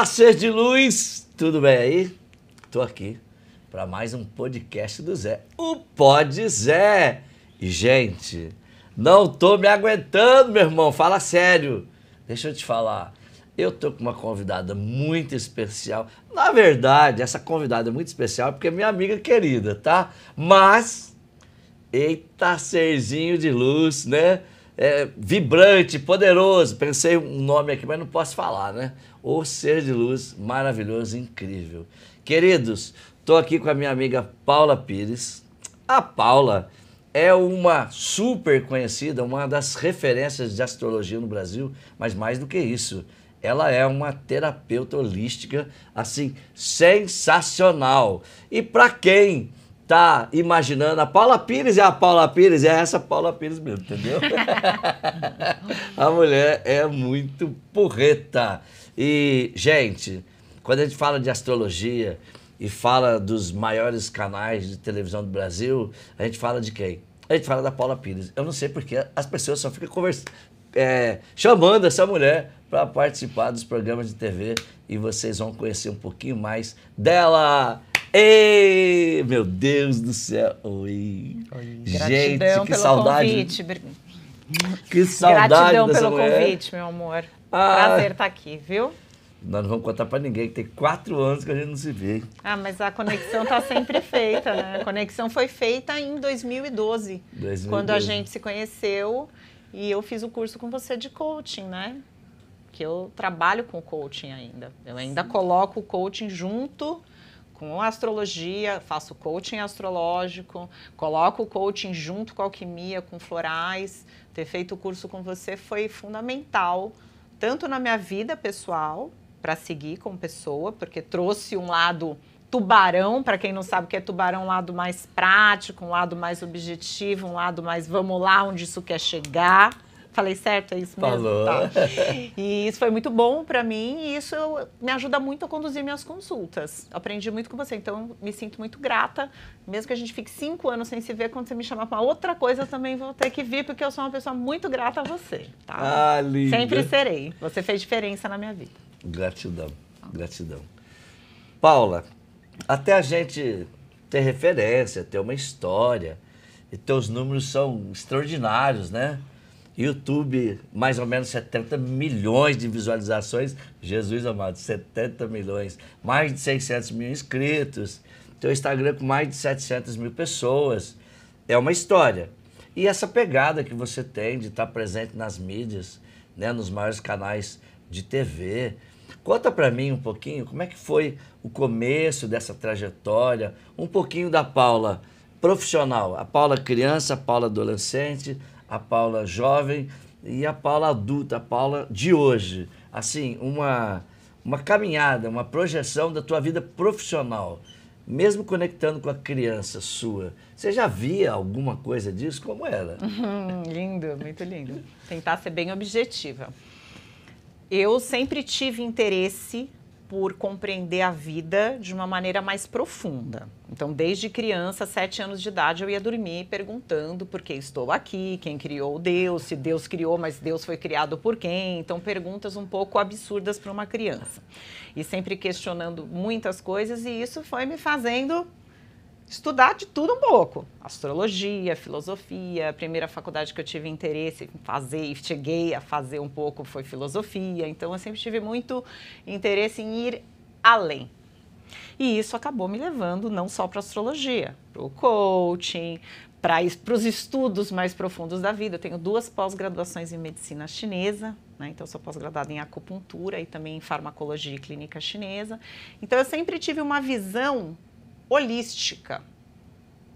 Olá, ser de luz, tudo bem aí? Estou aqui para mais um podcast do Zé, o Pod Zé. E, gente, não tô me aguentando, meu irmão, fala sério. Deixa eu te falar, eu tô com uma convidada muito especial. Na verdade, essa convidada é muito especial porque é minha amiga querida, tá? Mas, eita, serzinho de luz, né? É, vibrante, poderoso. Pensei um nome aqui, mas não posso falar, né? o ser de luz maravilhoso, incrível. Queridos, estou aqui com a minha amiga Paula Pires. A Paula é uma super conhecida, uma das referências de astrologia no Brasil, mas mais do que isso, ela é uma terapeuta holística assim sensacional. E para quem tá imaginando, a Paula Pires é a Paula Pires, é essa Paula Pires mesmo, entendeu? a mulher é muito porreta. E, gente, quando a gente fala de astrologia e fala dos maiores canais de televisão do Brasil, a gente fala de quem? A gente fala da Paula Pires. Eu não sei porque as pessoas só ficam conversando. É, chamando essa mulher para participar dos programas de TV e vocês vão conhecer um pouquinho mais dela. Ei, meu Deus do céu! Oi! Oi. Gente, que saudade! Convite. Que saudade! Gratidão pelo mulher. convite, meu amor. Ah, Prazer estar tá aqui, viu? Nós não vamos contar para ninguém que tem quatro anos que a gente não se vê. Ah, mas a conexão tá sempre feita, né? A conexão foi feita em 2012, 2012, quando a gente se conheceu e eu fiz o curso com você de coaching, né? Que eu trabalho com coaching ainda. Eu ainda Sim. coloco o coaching junto com astrologia, faço coaching astrológico, coloco o coaching junto com alquimia, com florais. Ter feito o curso com você foi fundamental tanto na minha vida pessoal, para seguir como pessoa, porque trouxe um lado tubarão, para quem não sabe o que é tubarão, um lado mais prático, um lado mais objetivo, um lado mais vamos lá onde isso quer chegar. Falei certo? É isso mesmo? Falou. Tá. E isso foi muito bom para mim e isso me ajuda muito a conduzir minhas consultas. Aprendi muito com você, então me sinto muito grata. Mesmo que a gente fique cinco anos sem se ver, quando você me chamar para outra coisa, eu também vou ter que vir, porque eu sou uma pessoa muito grata a você. Tá? Ah, linda. Sempre serei. Você fez diferença na minha vida. Gratidão, gratidão. Paula, até a gente ter referência, ter uma história, e teus números são extraordinários, né? YouTube, mais ou menos 70 milhões de visualizações. Jesus amado, 70 milhões. Mais de 600 mil inscritos. Teu Instagram com mais de 700 mil pessoas. É uma história. E essa pegada que você tem de estar presente nas mídias, né, nos maiores canais de TV. Conta para mim um pouquinho como é que foi o começo dessa trajetória, um pouquinho da Paula profissional, a Paula criança, a Paula adolescente, a Paula jovem e a Paula adulta, a Paula de hoje. Assim, uma, uma caminhada, uma projeção da tua vida profissional, mesmo conectando com a criança sua. Você já via alguma coisa disso? Como era? Uhum, lindo, muito lindo. Tentar ser bem objetiva. Eu sempre tive interesse por compreender a vida de uma maneira mais profunda. Então, desde criança, sete anos de idade, eu ia dormir perguntando por que estou aqui, quem criou Deus, se Deus criou, mas Deus foi criado por quem. Então, perguntas um pouco absurdas para uma criança. E sempre questionando muitas coisas, e isso foi me fazendo estudar de tudo um pouco. Astrologia, filosofia, a primeira faculdade que eu tive interesse em fazer e cheguei a fazer um pouco foi filosofia. Então eu sempre tive muito interesse em ir além. E isso acabou me levando não só para astrologia, para o coaching, para os estudos mais profundos da vida. Eu tenho duas pós-graduações em medicina chinesa, né? então sou pós-graduada em acupuntura e também em farmacologia e clínica chinesa. Então eu sempre tive uma visão holística,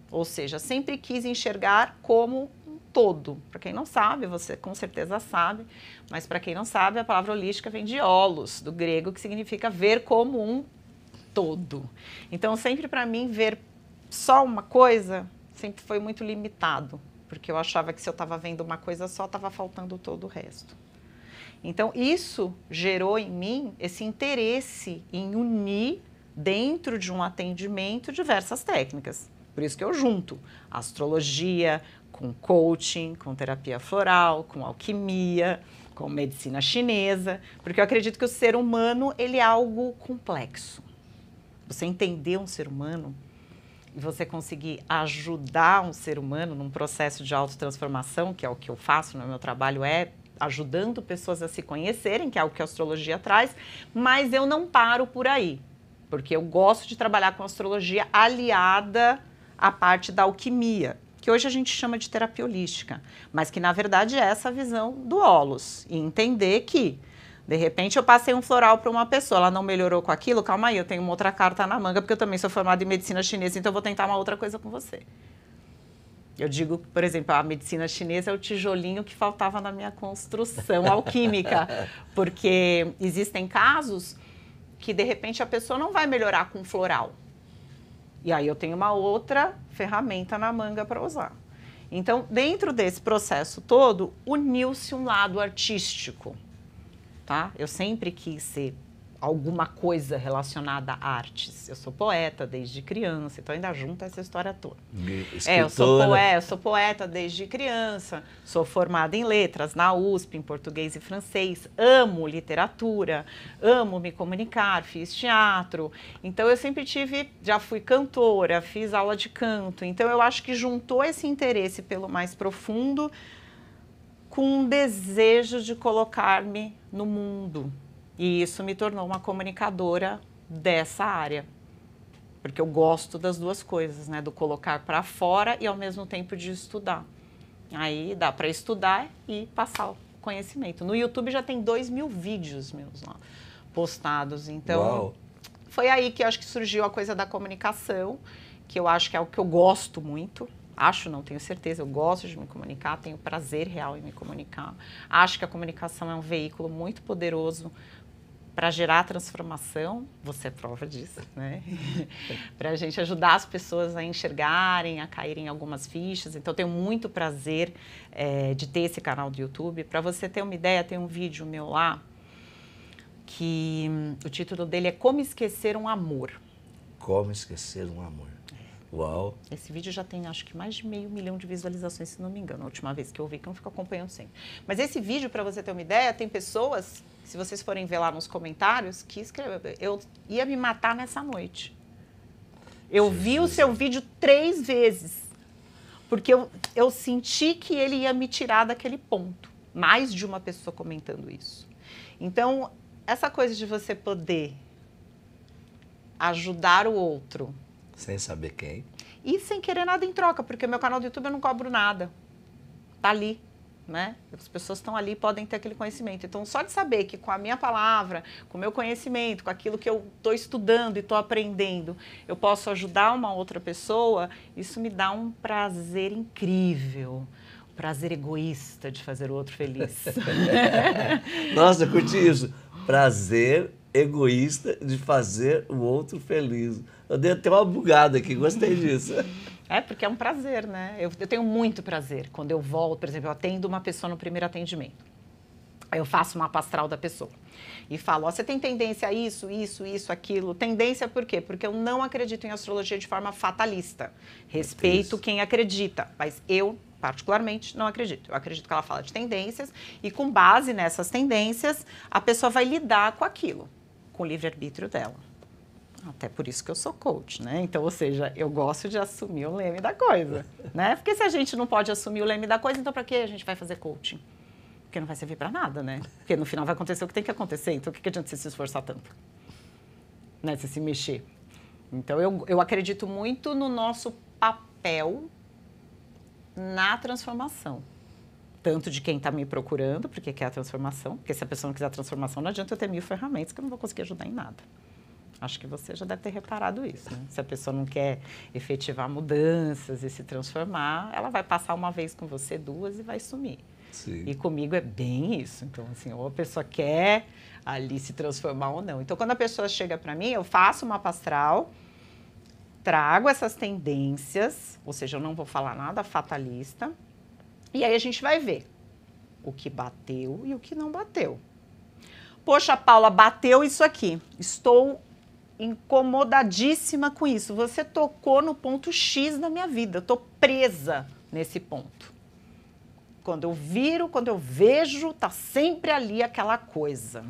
ou seja, sempre quis enxergar como um todo. Para quem não sabe, você com certeza sabe, mas para quem não sabe, a palavra holística vem de holos, do grego, que significa ver como um todo. Então, sempre para mim, ver só uma coisa sempre foi muito limitado, porque eu achava que se eu estava vendo uma coisa só, estava faltando todo o resto. Então, isso gerou em mim esse interesse em unir dentro de um atendimento, diversas técnicas. Por isso que eu junto astrologia com coaching, com terapia floral, com alquimia, com medicina chinesa, porque eu acredito que o ser humano ele é algo complexo. Você entender um ser humano e você conseguir ajudar um ser humano num processo de autotransformação, que é o que eu faço no meu trabalho, é ajudando pessoas a se conhecerem, que é o que a astrologia traz, mas eu não paro por aí porque eu gosto de trabalhar com astrologia aliada à parte da alquimia, que hoje a gente chama de terapia holística, mas que na verdade é essa visão do holos e entender que de repente eu passei um floral para uma pessoa, ela não melhorou com aquilo, calma aí, eu tenho uma outra carta na manga, porque eu também sou formada em medicina chinesa, então eu vou tentar uma outra coisa com você. Eu digo, por exemplo, a medicina chinesa é o tijolinho que faltava na minha construção alquímica, porque existem casos que de repente a pessoa não vai melhorar com floral. E aí eu tenho uma outra ferramenta na manga para usar. Então, dentro desse processo todo, uniu-se um lado artístico, tá? Eu sempre quis ser alguma coisa relacionada a artes. Eu sou poeta desde criança, então ainda junta essa história toda. É, eu sou, poeta, é, eu sou poeta desde criança, sou formada em letras na USP, em português e francês, amo literatura, amo me comunicar, fiz teatro. Então eu sempre tive, já fui cantora, fiz aula de canto. Então eu acho que juntou esse interesse pelo mais profundo com um desejo de colocar-me no mundo e isso me tornou uma comunicadora dessa área. Porque eu gosto das duas coisas, né? Do colocar para fora e ao mesmo tempo de estudar. Aí dá para estudar e passar o conhecimento. No YouTube já tem dois mil vídeos meus lá, postados. Então, Uau. foi aí que acho que surgiu a coisa da comunicação, que eu acho que é o que eu gosto muito acho, não tenho certeza, eu gosto de me comunicar, tenho prazer real em me comunicar. Acho que a comunicação é um veículo muito poderoso para gerar transformação, você é prova disso, né? para a gente ajudar as pessoas a enxergarem, a caírem em algumas fichas. Então, tenho muito prazer é, de ter esse canal do YouTube. Para você ter uma ideia, tem um vídeo meu lá que hum, o título dele é Como Esquecer um Amor. Como Esquecer um Amor. Uau! Esse vídeo já tem acho que mais de meio milhão de visualizações, se não me engano, a última vez que eu vi, que eu não fico acompanhando sempre. Mas esse vídeo, para você ter uma ideia, tem pessoas, se vocês forem ver lá nos comentários, que escreveu, eu ia me matar nessa noite. Eu Jesus. vi o seu vídeo três vezes, porque eu, eu senti que ele ia me tirar daquele ponto. Mais de uma pessoa comentando isso. Então, essa coisa de você poder ajudar o outro. Sem saber quem. E sem querer nada em troca, porque meu canal do YouTube eu não cobro nada. Tá ali, né? As pessoas estão ali podem ter aquele conhecimento. Então, só de saber que com a minha palavra, com o meu conhecimento, com aquilo que eu estou estudando e estou aprendendo, eu posso ajudar uma outra pessoa, isso me dá um prazer incrível. prazer egoísta de fazer o outro feliz. Nossa, eu curti isso. Prazer egoísta de fazer o outro feliz. Eu dei até uma bugada aqui, gostei uhum. disso. É, porque é um prazer, né? Eu, eu tenho muito prazer quando eu volto, por exemplo, eu atendo uma pessoa no primeiro atendimento. Aí eu faço uma pastral da pessoa e falo: ó, você tem tendência a isso, isso, isso, aquilo. Tendência por quê? Porque eu não acredito em astrologia de forma fatalista. Respeito quem acredita, mas eu particularmente não acredito. Eu acredito que ela fala de tendências e com base nessas tendências a pessoa vai lidar com aquilo com o livre-arbítrio dela. Até por isso que eu sou coach, né? Então, ou seja, eu gosto de assumir o leme da coisa, né? Porque se a gente não pode assumir o leme da coisa, então para que a gente vai fazer coaching? Porque não vai servir para nada, né? Porque no final vai acontecer o que tem que acontecer, então o que, adianta você se esforçar tanto? Né? Você se mexer. Então, eu, eu acredito muito no nosso papel na transformação tanto de quem está me procurando, porque quer a transformação, porque se a pessoa não quiser a transformação, não adianta eu ter mil ferramentas que eu não vou conseguir ajudar em nada. Acho que você já deve ter reparado isso. Né? Se a pessoa não quer efetivar mudanças e se transformar, ela vai passar uma vez com você, duas e vai sumir. Sim. E comigo é bem isso. Então, assim, ou a pessoa quer ali se transformar ou não. Então, quando a pessoa chega para mim, eu faço uma pastral, trago essas tendências, ou seja, eu não vou falar nada fatalista, e aí a gente vai ver o que bateu e o que não bateu. Poxa, Paula, bateu isso aqui. Estou incomodadíssima com isso. Você tocou no ponto X da minha vida. Estou tô presa nesse ponto. Quando eu viro, quando eu vejo, tá sempre ali aquela coisa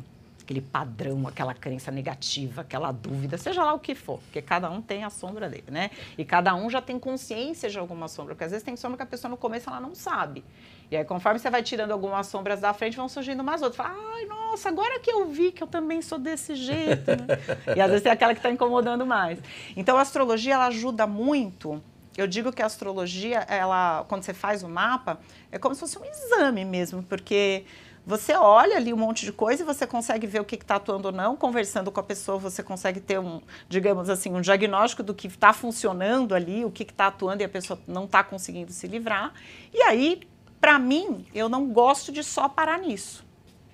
aquele padrão, aquela crença negativa, aquela dúvida, seja lá o que for, porque cada um tem a sombra dele, né? E cada um já tem consciência de alguma sombra, porque às vezes tem sombra que a pessoa no começo ela não sabe. E aí, conforme você vai tirando algumas sombras da frente, vão surgindo mais outras. Fala, ai, nossa, agora que eu vi que eu também sou desse jeito, né? E às vezes tem aquela que está incomodando mais. Então, a astrologia, ela ajuda muito eu digo que a astrologia, ela, quando você faz o mapa, é como se fosse um exame mesmo, porque você olha ali um monte de coisa e você consegue ver o que está atuando ou não. Conversando com a pessoa, você consegue ter um, digamos assim, um diagnóstico do que está funcionando ali, o que está atuando e a pessoa não está conseguindo se livrar. E aí, para mim, eu não gosto de só parar nisso,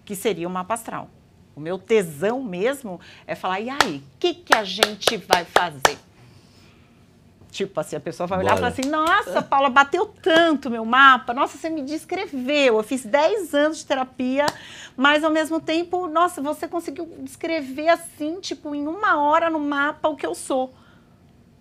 que seria o mapa astral. O meu tesão mesmo é falar, e aí, o que, que a gente vai fazer? Tipo assim, a pessoa vai olhar e falar assim: nossa, Paula, bateu tanto meu mapa, nossa, você me descreveu. Eu fiz 10 anos de terapia, mas ao mesmo tempo, nossa, você conseguiu descrever assim, tipo, em uma hora no mapa o que eu sou.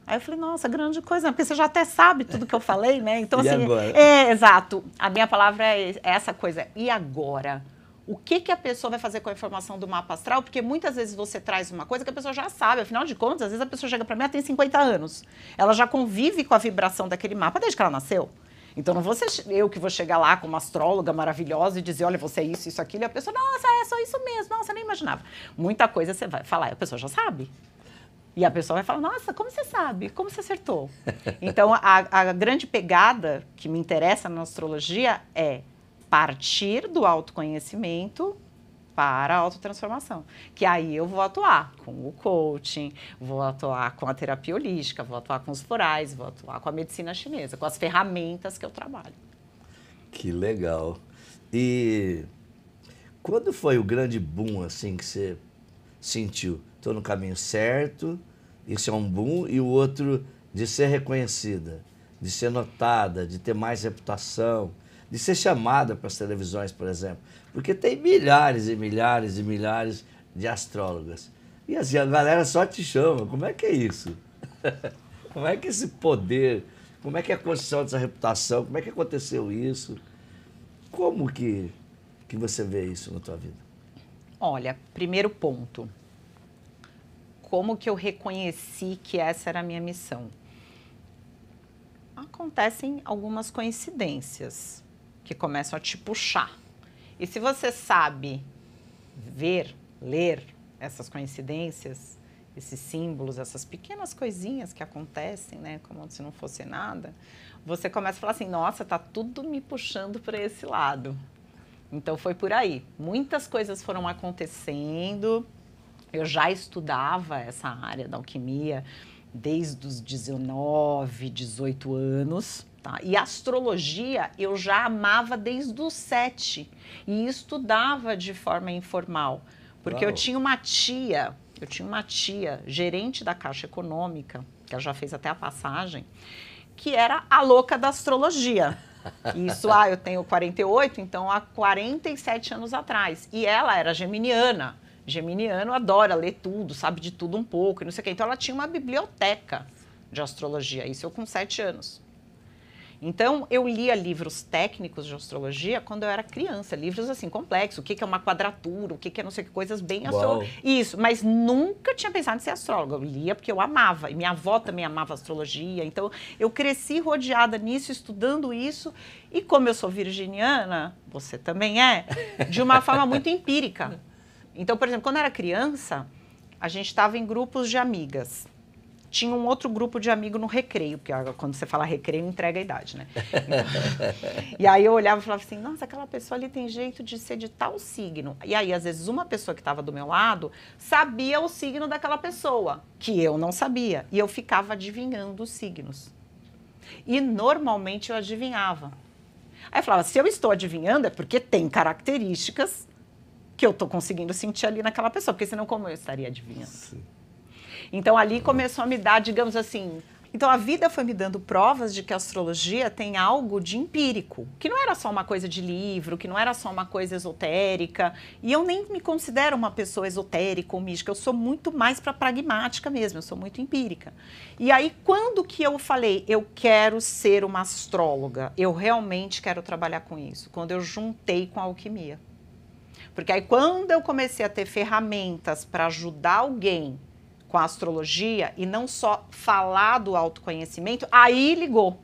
Aí eu falei, nossa, grande coisa, né? porque você já até sabe tudo que eu falei, né? Então, e assim. Agora? É, exato. A minha palavra é essa coisa. E agora? o que, que a pessoa vai fazer com a informação do mapa astral, porque muitas vezes você traz uma coisa que a pessoa já sabe, afinal de contas, às vezes a pessoa chega para mim, ela tem 50 anos, ela já convive com a vibração daquele mapa desde que ela nasceu. Então não vou ser eu que vou chegar lá com uma astróloga maravilhosa e dizer, olha, você é isso, isso, aquilo, e a pessoa, nossa, é só isso mesmo, nossa, nem imaginava. Muita coisa você vai falar, a pessoa já sabe. E a pessoa vai falar, nossa, como você sabe? Como você acertou? então, a, a grande pegada que me interessa na astrologia é partir do autoconhecimento para a autotransformação. Que aí eu vou atuar com o coaching, vou atuar com a terapia holística, vou atuar com os florais, vou atuar com a medicina chinesa, com as ferramentas que eu trabalho. Que legal. E quando foi o grande boom assim que você sentiu? Estou no caminho certo, isso é um boom, e o outro de ser reconhecida, de ser notada, de ter mais reputação, de ser chamada para as televisões, por exemplo. Porque tem milhares e milhares e milhares de astrólogas. E assim, a galera só te chama. Como é que é isso? como é que é esse poder, como é que é a construção dessa reputação, como é que aconteceu isso? Como que, que você vê isso na tua vida? Olha, primeiro ponto. Como que eu reconheci que essa era a minha missão? Acontecem algumas coincidências que começam a te puxar. E se você sabe ver, ler essas coincidências, esses símbolos, essas pequenas coisinhas que acontecem, né, como se não fosse nada, você começa a falar assim: "Nossa, tá tudo me puxando para esse lado". Então foi por aí. Muitas coisas foram acontecendo. Eu já estudava essa área da alquimia desde os 19, 18 anos. Tá? E astrologia eu já amava desde os sete e estudava de forma informal, porque Uau. eu tinha uma tia, eu tinha uma tia gerente da Caixa Econômica, que ela já fez até a passagem, que era a louca da astrologia. Isso, ah, eu tenho 48, então há 47 anos atrás. E ela era geminiana. Geminiano adora ler tudo, sabe de tudo um pouco, não sei o quê. Então ela tinha uma biblioteca de astrologia, isso eu com sete anos. Então, eu lia livros técnicos de astrologia quando eu era criança, livros assim, complexos, o que, é uma quadratura, o que, é não sei que, coisas bem astrológicas. Isso, mas nunca tinha pensado em ser astróloga. Eu lia porque eu amava, e minha avó também amava astrologia, então eu cresci rodeada nisso, estudando isso, e como eu sou virginiana, você também é, de uma forma muito empírica. Então, por exemplo, quando eu era criança, a gente estava em grupos de amigas tinha um outro grupo de amigo no recreio, porque quando você fala recreio, entrega a idade, né? Então, e aí eu olhava e falava assim, nossa, aquela pessoa ali tem jeito de ser de tal signo. E aí, às vezes, uma pessoa que estava do meu lado sabia o signo daquela pessoa, que eu não sabia. E eu ficava adivinhando os signos. E normalmente eu adivinhava. Aí eu falava, se eu estou adivinhando é porque tem características que eu estou conseguindo sentir ali naquela pessoa, porque senão como eu estaria adivinhando? Sim. Então ali começou a me dar, digamos assim, então a vida foi me dando provas de que a astrologia tem algo de empírico, que não era só uma coisa de livro, que não era só uma coisa esotérica. E eu nem me considero uma pessoa esotérica ou mística, eu sou muito mais para pragmática mesmo, eu sou muito empírica. E aí quando que eu falei, eu quero ser uma astróloga, eu realmente quero trabalhar com isso, quando eu juntei com a alquimia. Porque aí quando eu comecei a ter ferramentas para ajudar alguém com a astrologia e não só falar do autoconhecimento, aí ligou.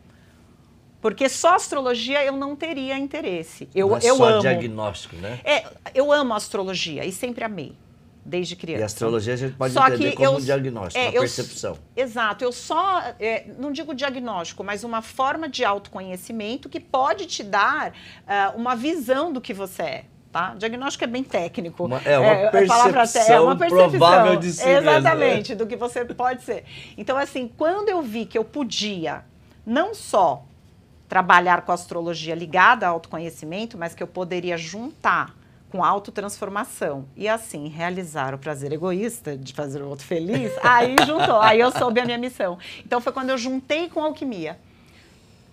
Porque só astrologia eu não teria interesse. Eu, não é eu só amo. diagnóstico, né? É, eu amo astrologia e sempre amei, desde criança. E a astrologia a gente pode só entender como eu, um diagnóstico, é, uma eu, percepção. Exato. Eu só, é, não digo diagnóstico, mas uma forma de autoconhecimento que pode te dar uh, uma visão do que você é tá? Diagnóstico é bem técnico. Uma, é uma é, percepção até, é uma percepção, provável de si né? Exatamente, mesmo, é. do que você pode ser. Então, assim, quando eu vi que eu podia não só trabalhar com astrologia ligada ao autoconhecimento, mas que eu poderia juntar com autotransformação e assim realizar o prazer egoísta de fazer o outro feliz, aí juntou, aí eu soube a minha missão. Então foi quando eu juntei com alquimia.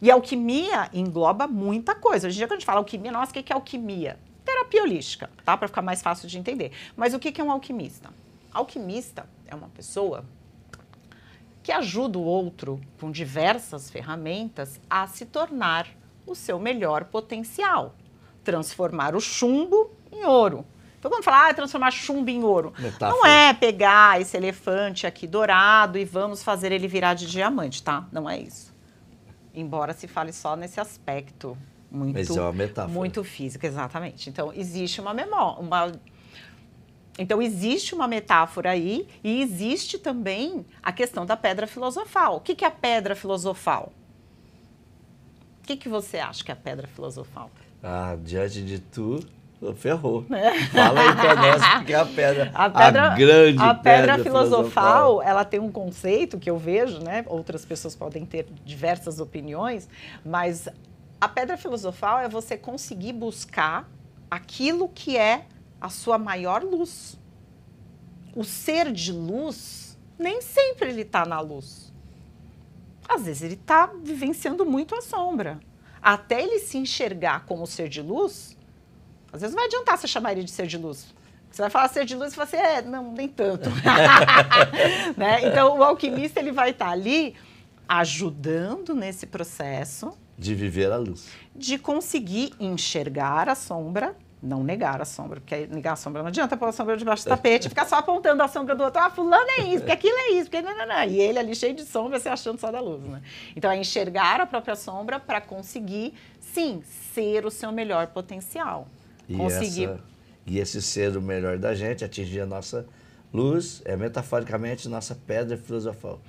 E alquimia engloba muita coisa. Hoje em dia, quando a gente fala alquimia, nossa, o que é alquimia? terapia holística, tá? Para ficar mais fácil de entender. Mas o que, que é um alquimista? Alquimista é uma pessoa que ajuda o outro com diversas ferramentas a se tornar o seu melhor potencial, transformar o chumbo em ouro. Então, quando falar, ah, transformar chumbo em ouro, Metáfora. não é pegar esse elefante aqui dourado e vamos fazer ele virar de diamante, tá? Não é isso. Embora se fale só nesse aspecto muito, Mas é uma metáfora. muito físico, exatamente. Então, existe uma memória, uma... Então, existe uma metáfora aí e existe também a questão da pedra filosofal. O que, que é a pedra filosofal? O que, que você acha que é a pedra filosofal? Ah, diante de tu, ferrou. Fala aí pra nós o que é a pedra, a pedra, a grande a pedra, pedra filosofal, filosofal, ela tem um conceito que eu vejo, né? Outras pessoas podem ter diversas opiniões, mas a pedra filosofal é você conseguir buscar aquilo que é a sua maior luz. O ser de luz, nem sempre ele está na luz. Às vezes ele está vivenciando muito a sombra. Até ele se enxergar como ser de luz, às vezes não vai adiantar você chamar ele de ser de luz. Você vai falar ser de luz e você assim, é, não, nem tanto. né? Então, o alquimista ele vai estar tá ali ajudando nesse processo, de viver a luz. De conseguir enxergar a sombra, não negar a sombra, porque negar a sombra não adianta pôr a sombra debaixo do tapete, ficar só apontando a sombra do outro, ah, fulano é isso, porque aquilo é isso, porque não, não, não. E ele ali cheio de sombra, se achando só da luz, né? Então é enxergar a própria sombra para conseguir, sim, ser o seu melhor potencial. E conseguir. Essa, e esse ser o melhor da gente, atingir a nossa luz, é metaforicamente nossa pedra filosofal.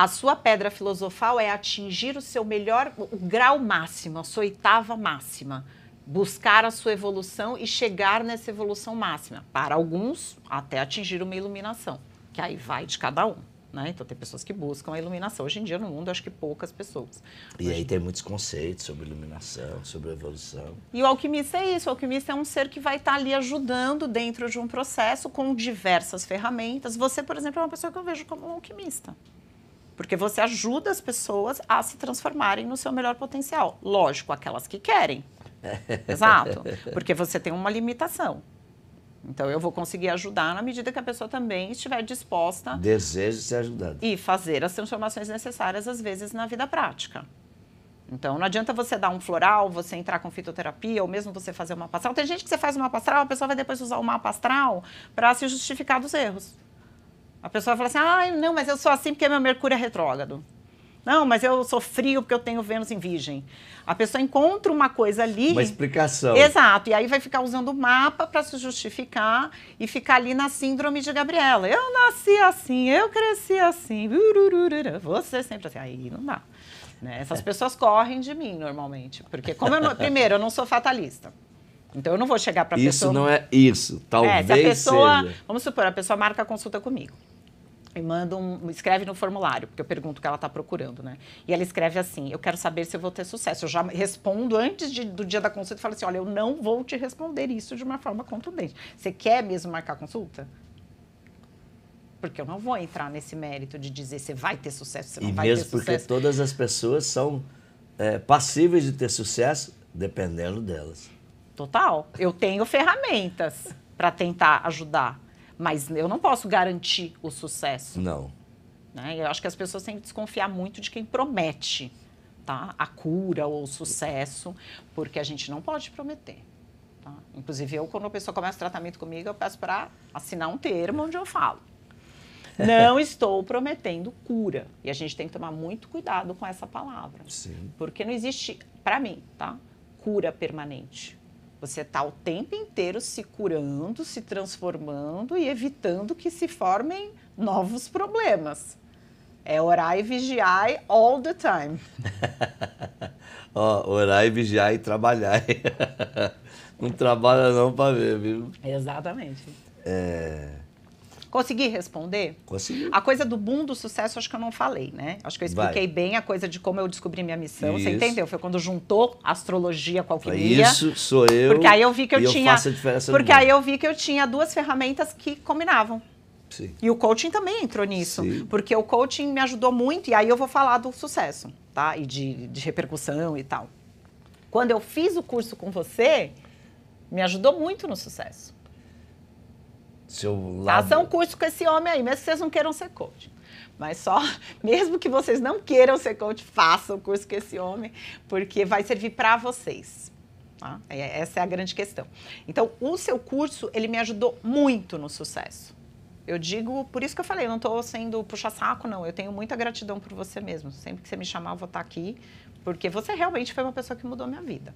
A sua pedra filosofal é atingir o seu melhor, o grau máximo, a sua oitava máxima. Buscar a sua evolução e chegar nessa evolução máxima. Para alguns, até atingir uma iluminação, que aí vai de cada um. Né? Então, tem pessoas que buscam a iluminação. Hoje em dia, no mundo, acho que poucas pessoas. E aí tem muitos conceitos sobre iluminação, sobre evolução. E o alquimista é isso. O alquimista é um ser que vai estar ali ajudando dentro de um processo com diversas ferramentas. Você, por exemplo, é uma pessoa que eu vejo como um alquimista. Porque você ajuda as pessoas a se transformarem no seu melhor potencial. Lógico, aquelas que querem. Exato. Porque você tem uma limitação. Então eu vou conseguir ajudar na medida que a pessoa também estiver disposta. Deseja ser ajudada. E fazer as transformações necessárias, às vezes, na vida prática. Então não adianta você dar um floral, você entrar com fitoterapia, ou mesmo você fazer uma pastral. Tem gente que você faz uma pastral, a pessoa vai depois usar uma astral para se justificar dos erros. A pessoa fala assim: ah, não, mas eu sou assim porque é meu Mercúrio é retrógrado. Não, mas eu sou frio porque eu tenho Vênus em Virgem. A pessoa encontra uma coisa ali. Uma explicação. Exato. E aí vai ficar usando o mapa para se justificar e ficar ali na síndrome de Gabriela. Eu nasci assim, eu cresci assim. Você sempre assim. Aí não dá. Né? Essas é. pessoas correm de mim normalmente. Porque, como eu não, primeiro, eu não sou fatalista. Então eu não vou chegar para a pessoa. Isso não é isso. Talvez. É, se a pessoa. Seja. Vamos supor, a pessoa marca a consulta comigo e manda um, escreve no formulário, porque eu pergunto o que ela está procurando, né? E ela escreve assim: Eu quero saber se eu vou ter sucesso. Eu já respondo antes de, do dia da consulta e falo assim: Olha, eu não vou te responder isso de uma forma contundente. Você quer mesmo marcar consulta? Porque eu não vou entrar nesse mérito de dizer você vai ter sucesso, você não e vai ter sucesso. E mesmo porque todas as pessoas são é, passíveis de ter sucesso, dependendo delas. Total. Eu tenho ferramentas para tentar ajudar mas eu não posso garantir o sucesso. Não. Né? Eu acho que as pessoas têm que desconfiar muito de quem promete tá? a cura ou o sucesso, porque a gente não pode prometer. Tá? Inclusive, eu, quando a pessoa começa o tratamento comigo, eu peço para assinar um termo onde eu falo. Não estou prometendo cura. E a gente tem que tomar muito cuidado com essa palavra. Sim. Porque não existe, para mim, tá? Cura permanente. Você está o tempo inteiro se curando, se transformando e evitando que se formem novos problemas. É orar e vigiar all the time. Ó, oh, orar e vigiar e trabalhar. não trabalha não para ver, viu? Exatamente. É... Consegui responder? Consegui. A coisa do boom do sucesso, acho que eu não falei, né? Acho que eu expliquei Vai. bem a coisa de como eu descobri minha missão. Isso. Você entendeu? Foi quando juntou astrologia com alquimia. Isso, sou eu. Porque aí eu vi que eu tinha. faço a diferença porque aí eu vi que eu tinha duas ferramentas que combinavam. Sim. E o coaching também entrou nisso, Sim. porque o coaching me ajudou muito, e aí eu vou falar do sucesso, tá? E de, de repercussão e tal. Quando eu fiz o curso com você, me ajudou muito no sucesso. Seu lado... Façam curso com esse homem aí, mesmo que vocês não queiram ser coach. Mas só, mesmo que vocês não queiram ser coach, façam o curso com esse homem, porque vai servir para vocês. Tá? É, essa é a grande questão. Então, o seu curso, ele me ajudou muito no sucesso. Eu digo, por isso que eu falei, eu não estou sendo puxa-saco, não. Eu tenho muita gratidão por você mesmo. Sempre que você me chamar, eu vou estar tá aqui, porque você realmente foi uma pessoa que mudou minha vida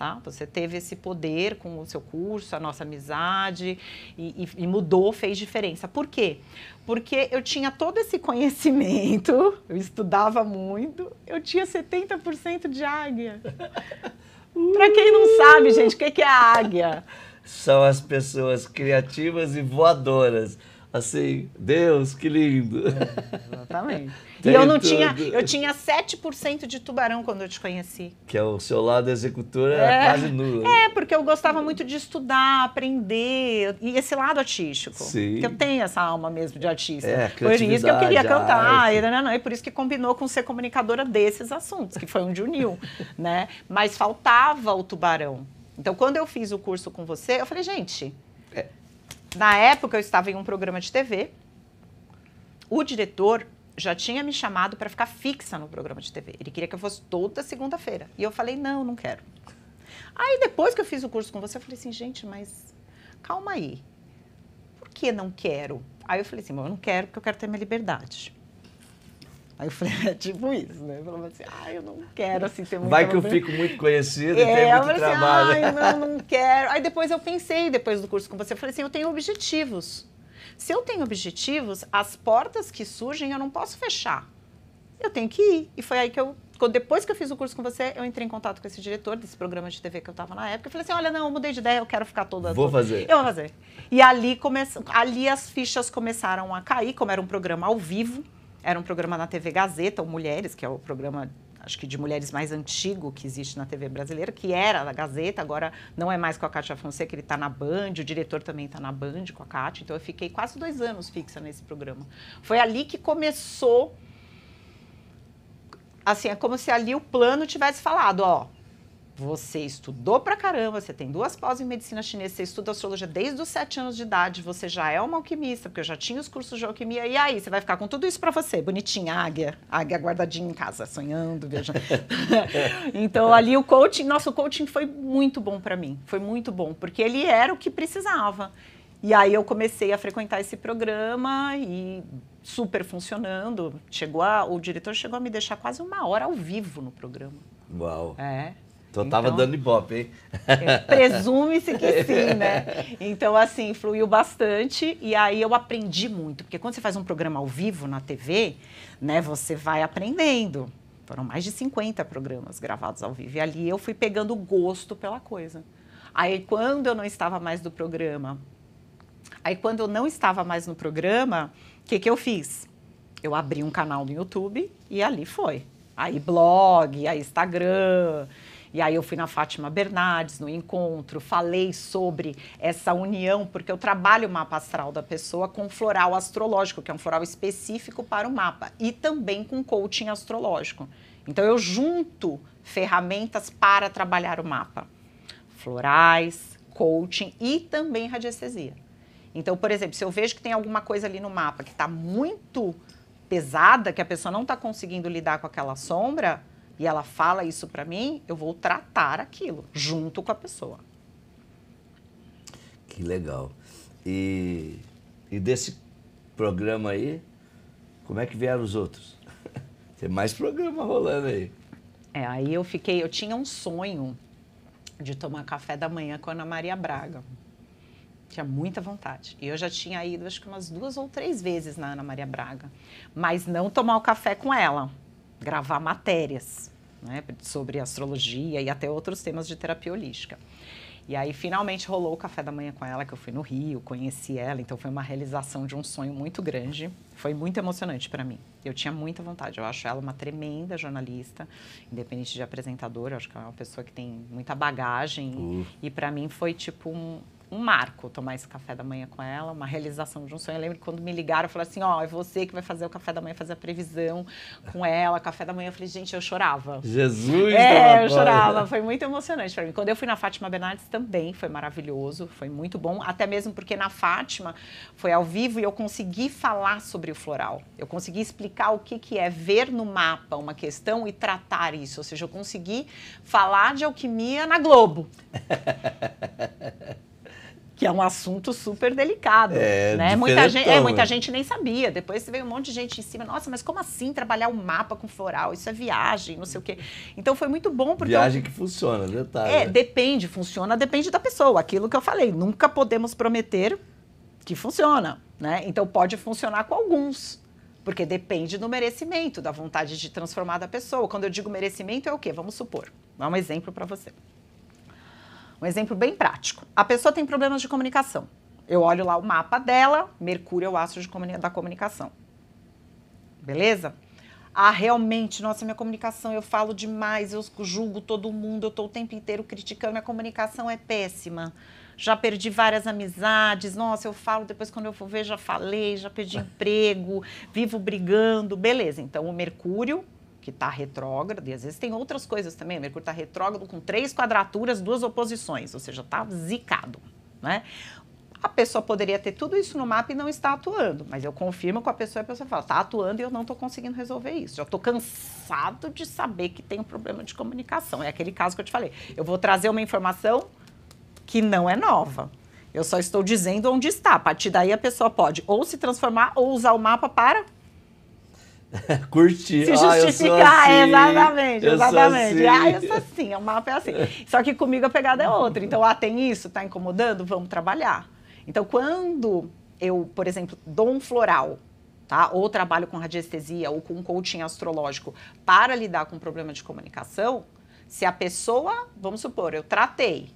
tá? Você teve esse poder com o seu curso, a nossa amizade e, e, e mudou, fez diferença. Por quê? Porque eu tinha todo esse conhecimento, eu estudava muito, eu tinha 70% de águia. Para quem não sabe, gente, o que é a águia? São as pessoas criativas e voadoras. Assim, Deus, que lindo! É, exatamente. Tem e eu não tudo. tinha. Eu tinha 7% de tubarão quando eu te conheci. Que é o seu lado executor é, é, quase nulo. É, porque eu gostava muito de estudar, aprender. E esse lado artístico. Sim. Que eu tenho essa alma mesmo de artista. É, por isso que eu queria cantar. E, não, não, não, e por isso que combinou com ser comunicadora desses assuntos, que foi onde uniu. né? Mas faltava o tubarão. Então, quando eu fiz o curso com você, eu falei, gente. É. Na época eu estava em um programa de TV. O diretor já tinha me chamado para ficar fixa no programa de TV. Ele queria que eu fosse toda segunda-feira. E eu falei, não, não quero. Aí depois que eu fiz o curso com você, eu falei assim, gente, mas calma aí. Por que não quero? Aí eu falei assim, bom, eu não quero porque eu quero ter minha liberdade. Aí eu falei, é tipo isso, né? Eu falei assim, ah, eu não quero assim ter muito. Vai que eu fico muito conhecida, é, tem muito eu falei assim, trabalho. Assim, Ai, não, não quero. Aí depois eu pensei, depois do curso com você, eu falei assim, eu tenho objetivos. Se eu tenho objetivos, as portas que surgem eu não posso fechar. Eu tenho que ir. E foi aí que eu depois que eu fiz o curso com você, eu entrei em contato com esse diretor desse programa de TV que eu estava na época. Eu falei assim: olha, não, eu mudei de ideia, eu quero ficar toda. Vou toda. fazer. Eu vou fazer. E ali, come... ali as fichas começaram a cair, como era um programa ao vivo, era um programa na TV Gazeta, ou Mulheres, que é o programa acho que de mulheres mais antigo que existe na TV brasileira, que era da Gazeta, agora não é mais com a Cátia Fonseca, ele está na Band, o diretor também está na Band com a Cátia, então eu fiquei quase dois anos fixa nesse programa. Foi ali que começou, assim, é como se ali o plano tivesse falado, ó, você estudou pra caramba, você tem duas pós em medicina chinesa, você estuda astrologia desde os sete anos de idade, você já é uma alquimista, porque eu já tinha os cursos de alquimia. E aí, você vai ficar com tudo isso para você, bonitinha, águia, águia guardadinha em casa, sonhando, viajando. então, ali o coaching, nosso coaching foi muito bom para mim, foi muito bom, porque ele era o que precisava. E aí eu comecei a frequentar esse programa e super funcionando. Chegou a, o diretor chegou a me deixar quase uma hora ao vivo no programa. Uau. É. Então tava dando ibope, hein? É, presume-se que sim, né? Então, assim, fluiu bastante e aí eu aprendi muito. Porque quando você faz um programa ao vivo na TV, né, você vai aprendendo. Foram mais de 50 programas gravados ao vivo. E ali eu fui pegando gosto pela coisa. Aí, quando eu não estava mais do programa, aí, quando eu não estava mais no programa, o que, que eu fiz? Eu abri um canal no YouTube e ali foi. Aí, blog, aí, Instagram. E aí eu fui na Fátima Bernardes, no encontro, falei sobre essa união, porque eu trabalho o mapa astral da pessoa com floral astrológico, que é um floral específico para o mapa, e também com coaching astrológico. Então eu junto ferramentas para trabalhar o mapa. Florais, coaching e também radiestesia. Então, por exemplo, se eu vejo que tem alguma coisa ali no mapa que está muito pesada, que a pessoa não está conseguindo lidar com aquela sombra, e ela fala isso para mim, eu vou tratar aquilo junto com a pessoa. Que legal. E, e desse programa aí, como é que vieram os outros? Tem mais programa rolando aí. É, aí eu fiquei, eu tinha um sonho de tomar café da manhã com a Ana Maria Braga. Tinha muita vontade. E eu já tinha ido, acho que umas duas ou três vezes na Ana Maria Braga. Mas não tomar o café com ela, gravar matérias né, sobre astrologia e até outros temas de terapia holística. E aí finalmente rolou o café da manhã com ela, que eu fui no Rio, conheci ela, então foi uma realização de um sonho muito grande. Foi muito emocionante para mim. Eu tinha muita vontade. Eu acho ela uma tremenda jornalista, independente de apresentadora, acho que ela é uma pessoa que tem muita bagagem uh. e, para mim foi tipo um, um marco tomar esse café da manhã com ela, uma realização de um sonho. Eu lembro quando me ligaram, e falei assim, ó, oh, é você que vai fazer o café da manhã, fazer a previsão com ela, café da manhã. Eu falei, gente, eu chorava. Jesus! É, eu chorava. Foi muito emocionante para mim. Quando eu fui na Fátima Bernardes também foi maravilhoso, foi muito bom. Até mesmo porque na Fátima foi ao vivo e eu consegui falar sobre o floral. Eu consegui explicar o que, que é ver no mapa uma questão e tratar isso. Ou seja, eu consegui falar de alquimia na Globo. que é um assunto super delicado. É, né? muita, gente, é, muita é. gente nem sabia. Depois veio um monte de gente em cima. Nossa, mas como assim trabalhar um mapa com floral? Isso é viagem, não sei o quê. Então foi muito bom porque. Viagem eu... que funciona, detalhe. É, né? depende, funciona, depende da pessoa. Aquilo que eu falei, nunca podemos prometer que funciona. Né? Então pode funcionar com alguns. Porque depende do merecimento, da vontade de transformar da pessoa. Quando eu digo merecimento, é o quê? Vamos supor. Dá um exemplo para você. Um exemplo bem prático. A pessoa tem problemas de comunicação. Eu olho lá o mapa dela, Mercúrio é o astro comuni da comunicação. Beleza? Ah, realmente, nossa, minha comunicação, eu falo demais, eu julgo todo mundo, eu estou o tempo inteiro criticando, minha comunicação é péssima. Já perdi várias amizades, nossa, eu falo, depois quando eu for ver, já falei, já perdi emprego, vivo brigando. Beleza, então o Mercúrio que está retrógrado, e às vezes tem outras coisas também. O né? Mercúrio está retrógrado com três quadraturas, duas oposições, ou seja, está zicado. Né? A pessoa poderia ter tudo isso no mapa e não está atuando, mas eu confirmo com a pessoa e a pessoa fala: está atuando e eu não estou conseguindo resolver isso. Já estou cansado de saber que tem um problema de comunicação. É aquele caso que eu te falei. Eu vou trazer uma informação que não é nova. Eu só estou dizendo onde está. A partir daí a pessoa pode ou se transformar ou usar o mapa para Curtir. Se ah, justificar, ah, assim, exatamente, exatamente. Ah, eu assim. Ah, eu sou assim, o mapa é assim. Só que comigo a pegada é outra. Então, ah, tem isso, tá incomodando? Vamos trabalhar. Então, quando eu, por exemplo, dou um floral, tá? Ou trabalho com radiestesia ou com coaching astrológico para lidar com problema de comunicação, se a pessoa, vamos supor, eu tratei,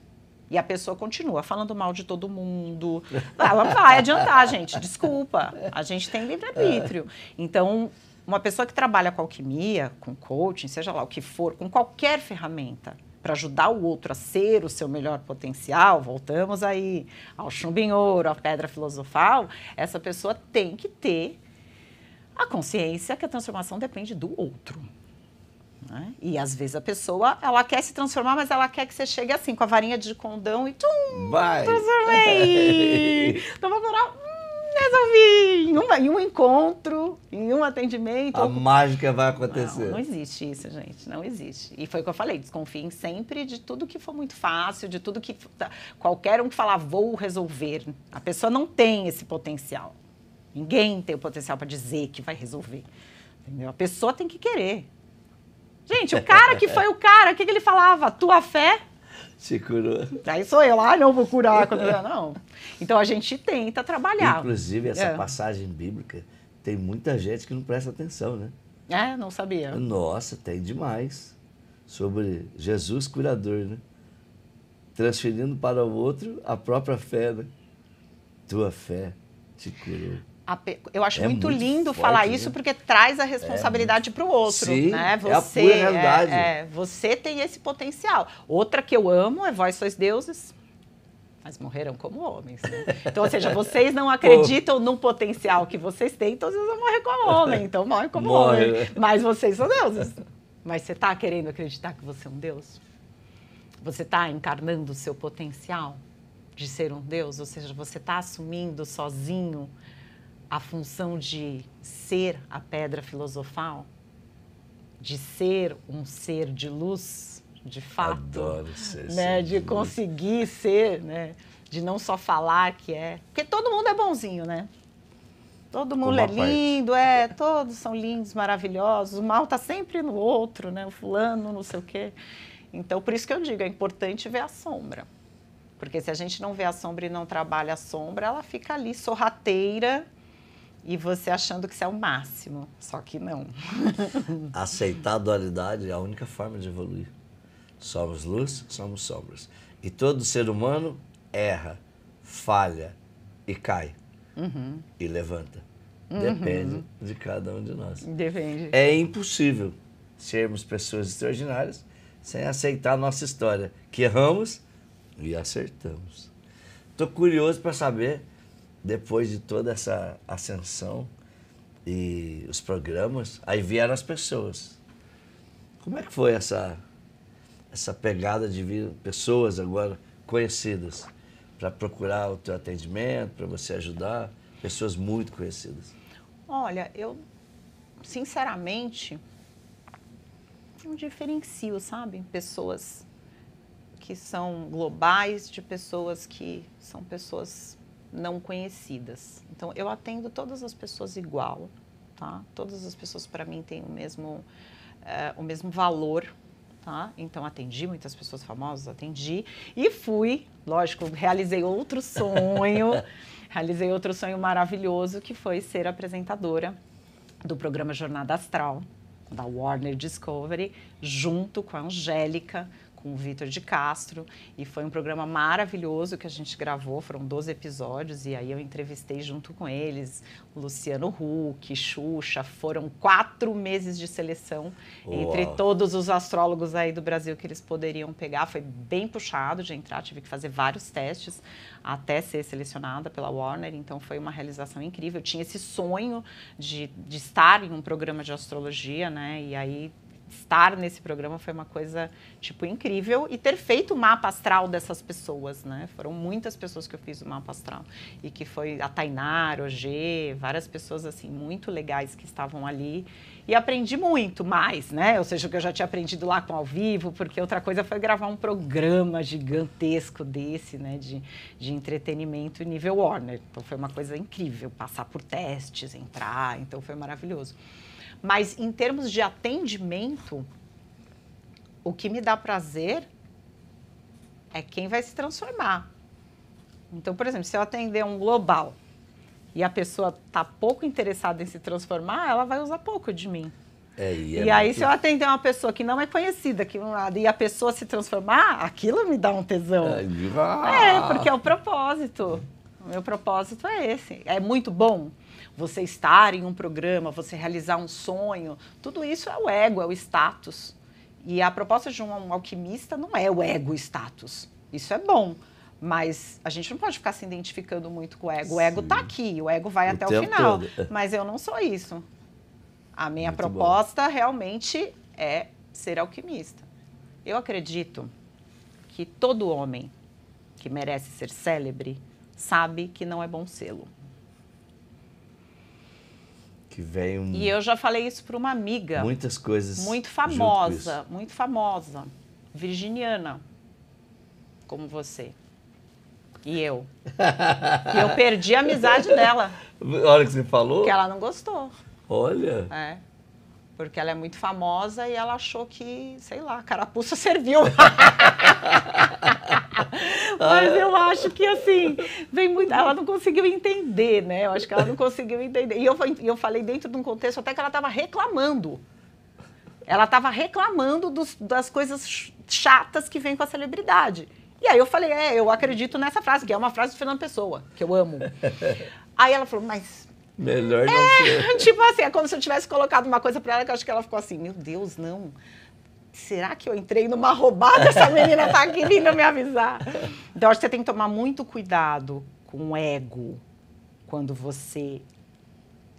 e a pessoa continua falando mal de todo mundo. Ela vai adiantar, gente. Desculpa. A gente tem livre-arbítrio. É. Então, uma pessoa que trabalha com alquimia, com coaching, seja lá o que for, com qualquer ferramenta para ajudar o outro a ser o seu melhor potencial, voltamos aí ao chumbo em ouro, à pedra filosofal, essa pessoa tem que ter a consciência que a transformação depende do outro. Né? E às vezes a pessoa ela quer se transformar, mas ela quer que você chegue assim com a varinha de condão e tum, Vai. transformei. então vai durar resolvi em, uma, em um encontro, em um atendimento. A ou... mágica vai acontecer. Não, não, existe isso, gente. Não existe. E foi o que eu falei: desconfiem sempre de tudo que for muito fácil, de tudo que. Tá, qualquer um que falar vou resolver. A pessoa não tem esse potencial. Ninguém tem o potencial para dizer que vai resolver. Entendeu? A pessoa tem que querer. Gente, o cara que foi o cara, o que, que ele falava? Tua fé te curou. Aí sou eu, ah, não vou curar. Quando... Não. Então a gente tenta trabalhar. Inclusive, essa é. passagem bíblica tem muita gente que não presta atenção, né? É, não sabia. Nossa, tem demais. Sobre Jesus curador, né? Transferindo para o outro a própria fé, né? Tua fé te curou eu acho é muito, muito, lindo forte, falar isso né? porque traz a responsabilidade é para o outro, Sim, né? Você é, a realidade. É, é, você tem esse potencial. Outra que eu amo é Vós sois deuses, mas morreram como homens. Né? Então, ou seja, vocês não acreditam no potencial que vocês têm, então vocês vão morrer como homem, então morrem como Morre. homem. Mas vocês são deuses. Mas você está querendo acreditar que você é um deus? Você está encarnando o seu potencial de ser um deus? Ou seja, você está assumindo sozinho a função de ser a pedra filosofal, de ser um ser de luz, de fato, Adoro ser, né, de luz. conseguir ser, né, de não só falar que é, porque todo mundo é bonzinho, né? Todo mundo Uma é lindo, parte. é, todos são lindos, maravilhosos. O mal está sempre no outro, né? O fulano, não sei o quê. Então, por isso que eu digo, é importante ver a sombra. Porque se a gente não vê a sombra e não trabalha a sombra, ela fica ali sorrateira, e você achando que isso é o máximo, só que não. Aceitar a dualidade é a única forma de evoluir. Somos luz, somos sombras. E todo ser humano erra, falha e cai uhum. e levanta. Uhum. Depende de cada um de nós. Depende. É impossível sermos pessoas extraordinárias sem aceitar a nossa história, que erramos e acertamos. Estou curioso para saber depois de toda essa ascensão e os programas, aí vieram as pessoas. Como é que foi essa, essa pegada de vir pessoas agora conhecidas para procurar o teu atendimento, para você ajudar? Pessoas muito conhecidas. Olha, eu, sinceramente, não diferencio, sabe? Pessoas que são globais de pessoas que são pessoas não conhecidas. Então, eu atendo todas as pessoas igual, tá? Todas as pessoas, para mim, têm o mesmo, uh, o mesmo valor, tá? Então, atendi muitas pessoas famosas, atendi. E fui, lógico, realizei outro sonho, realizei outro sonho maravilhoso, que foi ser apresentadora do programa Jornada Astral, da Warner Discovery, junto com a Angélica, com o Vitor de Castro e foi um programa maravilhoso que a gente gravou, foram 12 episódios e aí eu entrevistei junto com eles Luciano Huck, Xuxa, foram quatro meses de seleção Uau. entre todos os astrólogos aí do Brasil que eles poderiam pegar, foi bem puxado de entrar, tive que fazer vários testes até ser selecionada pela Warner, então foi uma realização incrível, eu tinha esse sonho de, de estar em um programa de astrologia, né, e aí estar nesse programa foi uma coisa, tipo, incrível. E ter feito o mapa astral dessas pessoas, né? Foram muitas pessoas que eu fiz o mapa astral. E que foi a Tainar, OG, várias pessoas, assim, muito legais que estavam ali. E aprendi muito mais, né? Ou seja, o que eu já tinha aprendido lá com ao vivo, porque outra coisa foi gravar um programa gigantesco desse, né? De, de entretenimento nível Warner. Então foi uma coisa incrível, passar por testes, entrar. Então foi maravilhoso. Mas em termos de atendimento, o que me dá prazer é quem vai se transformar. Então, por exemplo, se eu atender um global e a pessoa está pouco interessada em se transformar, ela vai usar pouco de mim. É, e, é e aí, se eu atender uma pessoa que não é conhecida aqui no lado e a pessoa se transformar, aquilo me dá um tesão. É, é porque é o propósito. O meu propósito é esse. É muito bom você estar em um programa, você realizar um sonho, tudo isso é o ego, é o status. E a proposta de um alquimista não é o ego status. Isso é bom, mas a gente não pode ficar se identificando muito com o ego. O ego está aqui, o ego vai o até o final. Todo. Mas eu não sou isso. A minha muito proposta bom. realmente é ser alquimista. Eu acredito que todo homem que merece ser célebre sabe que não é bom sê-lo que Um... E eu já falei isso para uma amiga. Muitas coisas. Muito famosa, muito famosa. Virginiana, como você. E eu. e eu perdi a amizade dela. A hora que você falou? Porque ela não gostou. Olha. É. Porque ela é muito famosa e ela achou que, sei lá, a carapuça serviu. Mas ah. eu acho que assim, vem muito. Ela não conseguiu entender, né? Eu acho que ela não conseguiu entender. E eu, eu falei dentro de um contexto até que ela estava reclamando. Ela estava reclamando dos, das coisas chatas que vem com a celebridade. E aí eu falei, é, eu acredito nessa frase, que é uma frase do Fernando Pessoa, que eu amo. aí ela falou, mas Melhor não é, ser. Tipo assim, é como se eu tivesse colocado uma coisa para ela que eu acho que ela ficou assim, meu Deus, não será que eu entrei numa roubada? Essa menina tá aqui vindo me avisar. Então, acho que você tem que tomar muito cuidado com o ego quando você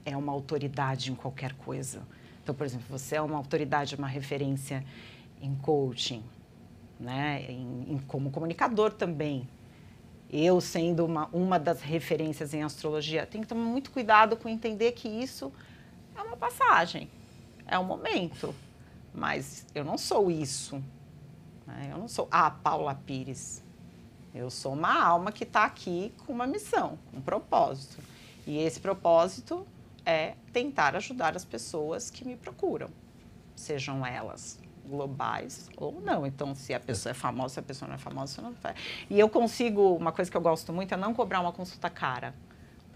é uma autoridade em qualquer coisa. Então, por exemplo, você é uma autoridade, uma referência em coaching, né? Em, em, como comunicador também. Eu sendo uma, uma das referências em astrologia, tem que tomar muito cuidado com entender que isso é uma passagem, é um momento mas eu não sou isso. Né? Eu não sou a ah, Paula Pires. Eu sou uma alma que está aqui com uma missão, um propósito. E esse propósito é tentar ajudar as pessoas que me procuram, sejam elas globais ou não. Então, se a pessoa é famosa, se a pessoa não é famosa, você não faz. E eu consigo, uma coisa que eu gosto muito é não cobrar uma consulta cara.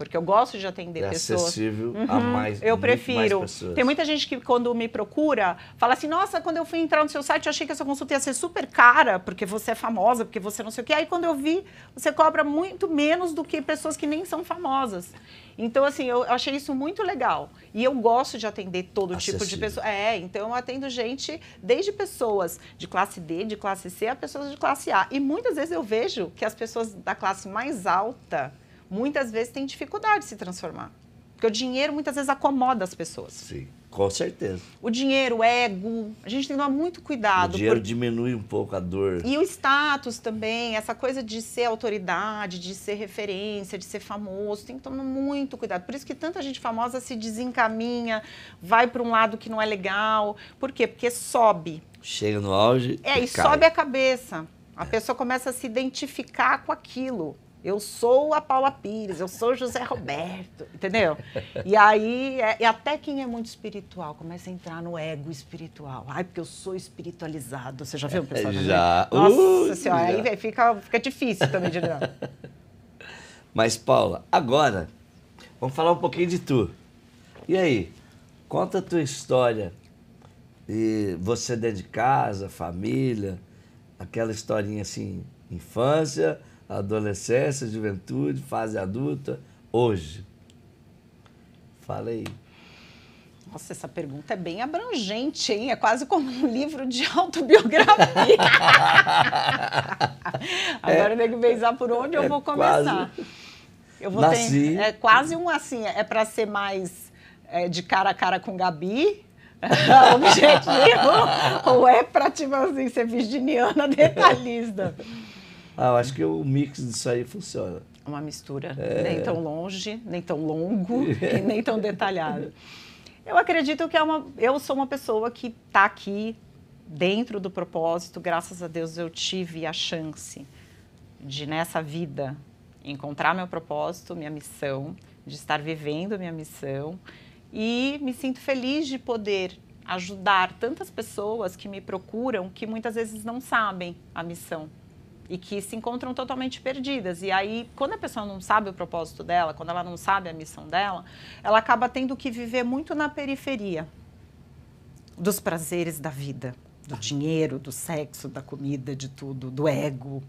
Porque eu gosto de atender é pessoas. acessível uhum. a mais Eu prefiro. Mais pessoas. Tem muita gente que, quando me procura, fala assim: nossa, quando eu fui entrar no seu site, eu achei que essa consulta ia ser super cara, porque você é famosa, porque você não sei o quê. Aí, quando eu vi, você cobra muito menos do que pessoas que nem são famosas. Então, assim, eu achei isso muito legal. E eu gosto de atender todo Acessível. tipo de pessoa. É, então eu atendo gente, desde pessoas de classe D, de classe C, a pessoas de classe A. E muitas vezes eu vejo que as pessoas da classe mais alta muitas vezes tem dificuldade de se transformar. Porque o dinheiro muitas vezes acomoda as pessoas. Sim, com certeza. O dinheiro, o ego, a gente tem que tomar muito cuidado. O dinheiro por... diminui um pouco a dor. E o status também, essa coisa de ser autoridade, de ser referência, de ser famoso, tem que tomar muito cuidado. Por isso que tanta gente famosa se desencaminha, vai para um lado que não é legal. Por quê? Porque sobe. Chega no auge. É, e, e sobe a cabeça. A pessoa começa a se identificar com aquilo. Eu sou a Paula Pires, eu sou José Roberto, entendeu? E aí, é, e até quem é muito espiritual começa a entrar no ego espiritual. Ai, porque eu sou espiritualizado. Você já viu o é, pessoal? Já. já. Nossa uh, senhora, já. aí fica, fica difícil também de lidar. Mas, Paula, agora, vamos falar um pouquinho de tu. E aí, conta a tua história. E você dentro de casa, família, aquela historinha assim, infância adolescência, juventude, fase adulta, hoje? Fala aí. Nossa, essa pergunta é bem abrangente, hein? É quase como um livro de autobiografia. É. Agora é, eu tenho que pensar por onde é eu vou começar. Quase... Eu vou Nasci. ter. É quase um assim, é para ser mais é, de cara a cara com Gabi. objetivo, ou é para tipo assim, ser virginiana detalhista. Ah, eu acho que o mix disso aí funciona. Uma mistura, é... nem tão longe, nem tão longo é. e nem tão detalhado. Eu acredito que é uma, eu sou uma pessoa que está aqui dentro do propósito. Graças a Deus eu tive a chance de nessa vida encontrar meu propósito, minha missão, de estar vivendo minha missão e me sinto feliz de poder ajudar tantas pessoas que me procuram que muitas vezes não sabem a missão e que se encontram totalmente perdidas. E aí, quando a pessoa não sabe o propósito dela, quando ela não sabe a missão dela, ela acaba tendo que viver muito na periferia dos prazeres da vida, do dinheiro, do sexo, da comida, de tudo, do ego,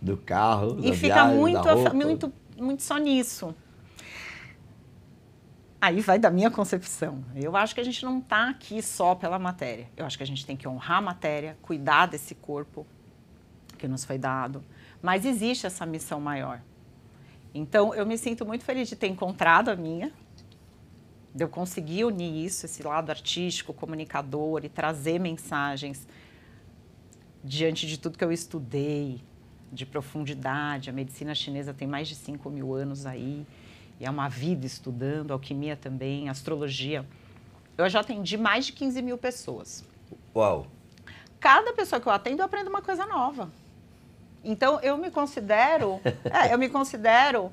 do carro, e fica viagem, muito, da roupa. muito, muito só nisso. Aí vai da minha concepção. Eu acho que a gente não está aqui só pela matéria. Eu acho que a gente tem que honrar a matéria, cuidar desse corpo, que nos foi dado, mas existe essa missão maior. Então, eu me sinto muito feliz de ter encontrado a minha, de eu conseguir unir isso, esse lado artístico, comunicador e trazer mensagens diante de tudo que eu estudei, de profundidade. A medicina chinesa tem mais de 5 mil anos aí, e é uma vida estudando, alquimia também, astrologia. Eu já atendi mais de 15 mil pessoas. Uau! Cada pessoa que eu atendo, eu aprendo uma coisa nova. Então eu me considero, é, eu me considero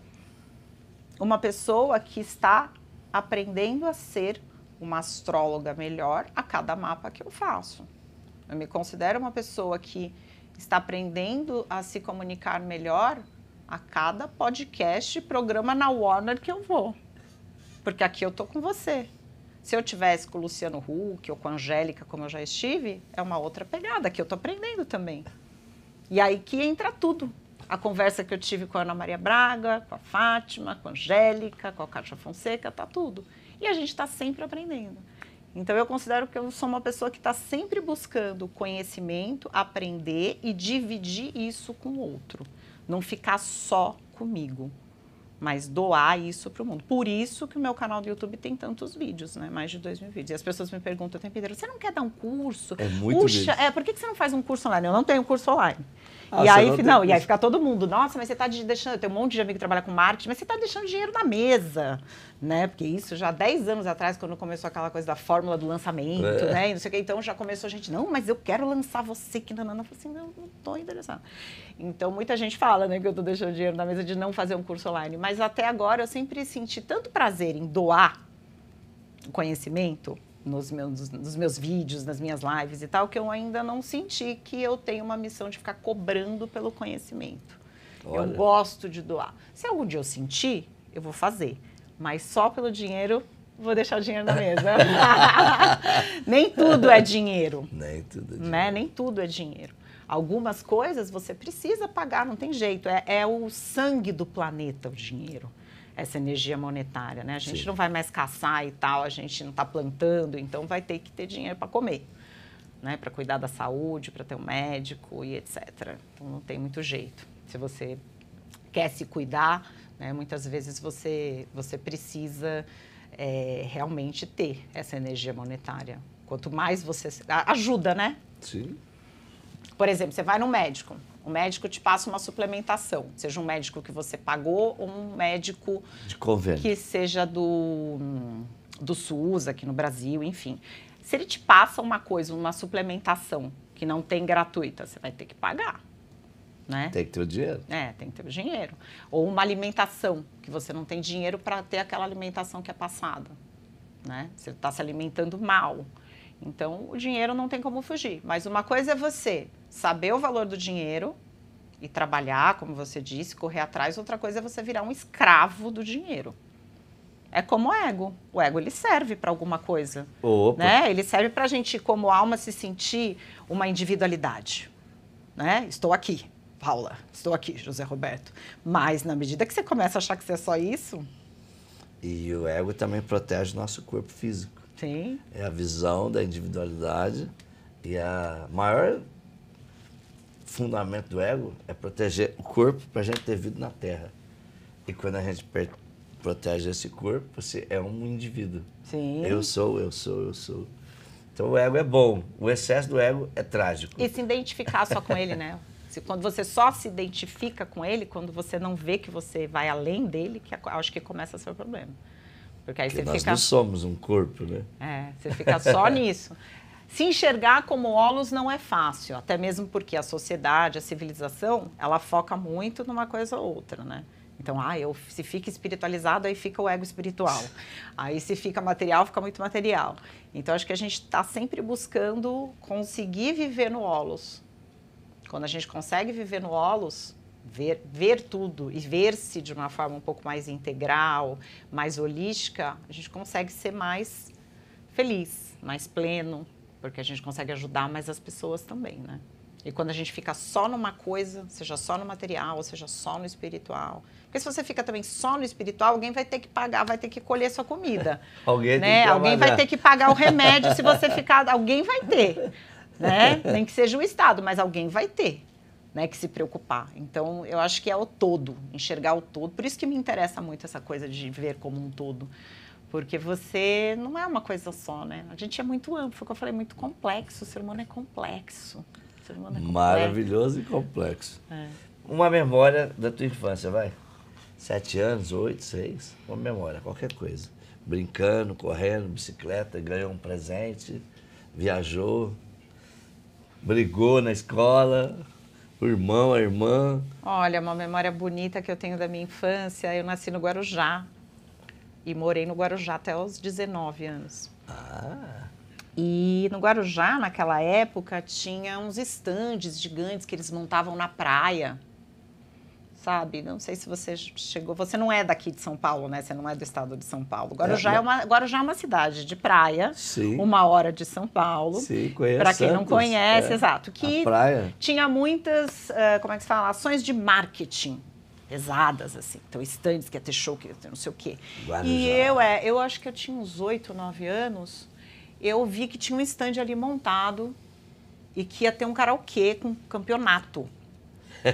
uma pessoa que está aprendendo a ser uma astróloga melhor a cada mapa que eu faço. Eu me considero uma pessoa que está aprendendo a se comunicar melhor a cada podcast e programa na Warner que eu vou. Porque aqui eu tô com você. Se eu tivesse com o Luciano Huck ou com a Angélica, como eu já estive, é uma outra pegada que eu tô aprendendo também. E aí que entra tudo. A conversa que eu tive com a Ana Maria Braga, com a Fátima, com a Angélica, com a Cátia Fonseca, tá tudo. E a gente está sempre aprendendo. Então eu considero que eu sou uma pessoa que está sempre buscando conhecimento, aprender e dividir isso com o outro. Não ficar só comigo mas doar isso para o mundo. Por isso que o meu canal do YouTube tem tantos vídeos, né? Mais de dois mil vídeos. E as pessoas me perguntam o tempo inteiro, você não quer dar um curso? É muito Puxa, é, por que você não faz um curso online? Eu não tenho curso online. Ah, e aí, não, não e aí fica todo mundo, nossa, mas você está deixando, eu tenho um monte de amigo que trabalha com marketing, mas você está deixando dinheiro na mesa, né? Porque isso já há 10 anos atrás, quando começou aquela coisa da fórmula do lançamento, é. né? E não sei o que, então já começou a gente, não, mas eu quero lançar você, que não, não, não, eu assim, não, não tô interessado. Então, muita gente fala, né, que eu estou deixando dinheiro na mesa de não fazer um curso online, mas até agora eu sempre senti tanto prazer em doar conhecimento, nos meus, nos meus vídeos, nas minhas lives e tal, que eu ainda não senti que eu tenho uma missão de ficar cobrando pelo conhecimento. Olha. Eu gosto de doar. Se algum dia eu sentir, eu vou fazer. Mas só pelo dinheiro, vou deixar o dinheiro na mesa. Nem tudo é dinheiro. Nem tudo é né? dinheiro. Né? Nem tudo é dinheiro. Algumas coisas você precisa pagar, não tem jeito. É, é o sangue do planeta, o dinheiro essa energia monetária, né? A gente Sim. não vai mais caçar e tal, a gente não está plantando, então vai ter que ter dinheiro para comer, né? Para cuidar da saúde, para ter um médico e etc. Então não tem muito jeito. Se você quer se cuidar, né? Muitas vezes você você precisa é, realmente ter essa energia monetária. Quanto mais você ajuda, né? Sim. Por exemplo, você vai no médico, o médico te passa uma suplementação, seja um médico que você pagou ou um médico de convênio. que seja do, do SUS aqui no Brasil, enfim. Se ele te passa uma coisa, uma suplementação que não tem gratuita, você vai ter que pagar. Né? Tem que ter o dinheiro. É, tem que ter o dinheiro. Ou uma alimentação, que você não tem dinheiro para ter aquela alimentação que é passada. Né? Você está se alimentando mal. Então, o dinheiro não tem como fugir. Mas uma coisa é você saber o valor do dinheiro e trabalhar, como você disse, correr atrás. Outra coisa é você virar um escravo do dinheiro. É como o ego. O ego ele serve para alguma coisa, Opa. né? Ele serve para a gente, como alma, se sentir uma individualidade, né? Estou aqui, Paula. Estou aqui, José Roberto. Mas na medida que você começa a achar que você é só isso, e o ego também protege o nosso corpo físico. Sim. É a visão da individualidade e a maior fundamento do ego é proteger o corpo para a gente ter vida na Terra. E quando a gente protege esse corpo, você é um indivíduo. Sim. Eu sou, eu sou, eu sou. Então o ego é bom, o excesso do ego é trágico. E se identificar só com ele, né? Se, quando você só se identifica com ele, quando você não vê que você vai além dele, que é acho que começa a ser o problema. Porque aí Porque você nós fica. Nós somos um corpo, né? É, você fica só nisso. Se enxergar como olhos não é fácil, até mesmo porque a sociedade, a civilização, ela foca muito numa coisa ou outra, né? Então, ah, eu, se fica espiritualizado, aí fica o ego espiritual. Aí se fica material, fica muito material. Então, acho que a gente está sempre buscando conseguir viver no holos. Quando a gente consegue viver no holos, ver, ver tudo e ver-se de uma forma um pouco mais integral, mais holística, a gente consegue ser mais feliz, mais pleno, porque a gente consegue ajudar mais as pessoas também, né? E quando a gente fica só numa coisa, seja só no material, seja só no espiritual. Porque se você fica também só no espiritual, alguém vai ter que pagar, vai ter que colher sua comida. alguém né? alguém vai ter que pagar o remédio se você ficar. Alguém vai ter. Né? Nem que seja o Estado, mas alguém vai ter né, que se preocupar. Então, eu acho que é o todo, enxergar o todo. Por isso que me interessa muito essa coisa de ver como um todo. Porque você não é uma coisa só, né? A gente é muito amplo, foi o que eu falei, muito complexo. O ser humano é complexo. ser humano é complexo. Maravilhoso e complexo. É. Uma memória da tua infância, vai? Sete anos, oito, seis. Uma memória, qualquer coisa. Brincando, correndo, bicicleta, ganhou um presente, viajou, brigou na escola o irmão, a irmã? Olha, uma memória bonita que eu tenho da minha infância. Eu nasci no Guarujá, e morei no Guarujá até os 19 anos. Ah. E no Guarujá, naquela época, tinha uns estandes gigantes que eles montavam na praia. Sabe? Não sei se você chegou. Você não é daqui de São Paulo, né? Você não é do estado de São Paulo. Guarujá é, é uma, Guarujá é uma cidade de praia, Sim. uma hora de São Paulo. Sim, conheço. Para quem Santos, não conhece, é. exato. Que tinha muitas, eh, como é que se fala, ações de marketing pesadas, assim. Então, estandes, quer ter show, quer ter não sei o quê. Guarujá. E eu, é, eu acho que eu tinha uns oito, nove anos, eu vi que tinha um estande ali montado e que ia ter um karaokê com campeonato.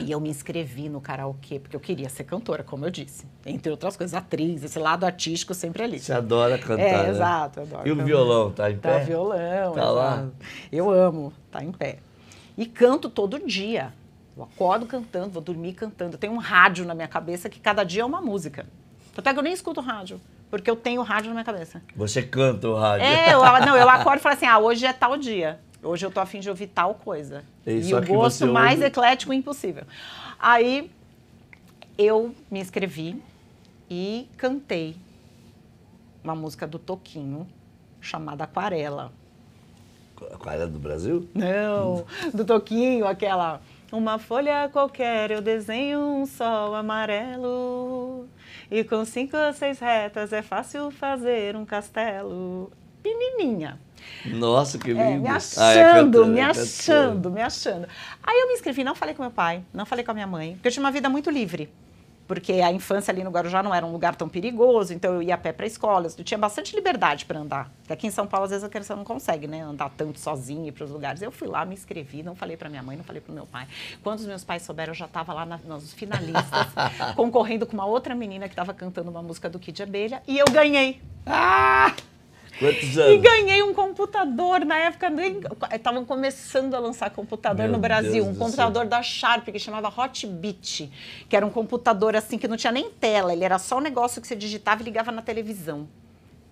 e eu me inscrevi no karaokê, porque eu queria ser cantora, como eu disse. Entre outras coisas, atriz, esse lado artístico sempre ali. Você adora cantar. É, né? exato, adoro. E cantar. o violão, tá em tá pé? Tá violão, tá exato. lá. Eu amo, tá em pé. E canto todo dia. Eu acordo cantando, vou dormir cantando. Eu tenho um rádio na minha cabeça que cada dia é uma música. Até que eu nem escuto rádio, porque eu tenho rádio na minha cabeça. Você canta o rádio? É, eu, não, eu acordo e falo assim: ah, hoje é tal dia. Hoje eu tô afim de ouvir tal coisa. É isso e o gosto mais ouve... eclético impossível. Aí eu me inscrevi e cantei uma música do Toquinho chamada Aquarela. Aquarela do Brasil? Não, do Toquinho, aquela. Uma folha qualquer eu desenho um sol amarelo. E com cinco ou seis retas é fácil fazer um castelo. Pequenininha. Nossa, que lindo. É, me achando, ah, é me achando, me achando. Aí eu me inscrevi, não falei com meu pai, não falei com a minha mãe, porque eu tinha uma vida muito livre porque a infância ali no Guarujá não era um lugar tão perigoso, então eu ia a pé para a escola, eu assim, tinha bastante liberdade para andar. Porque aqui em São Paulo, às vezes, a criança não consegue né, andar tanto sozinha e para os lugares. Eu fui lá, me inscrevi, não falei para minha mãe, não falei para meu pai. Quando os meus pais souberam, eu já estava lá na, nos finalistas, concorrendo com uma outra menina que estava cantando uma música do Kid Abelha, e eu ganhei. Ah! Quantos anos? E ganhei um computador na época. Estavam começando a lançar computador Meu no Brasil. Deus um computador céu. da Sharp que chamava Hotbit, que era um computador assim que não tinha nem tela, ele era só um negócio que você digitava e ligava na televisão.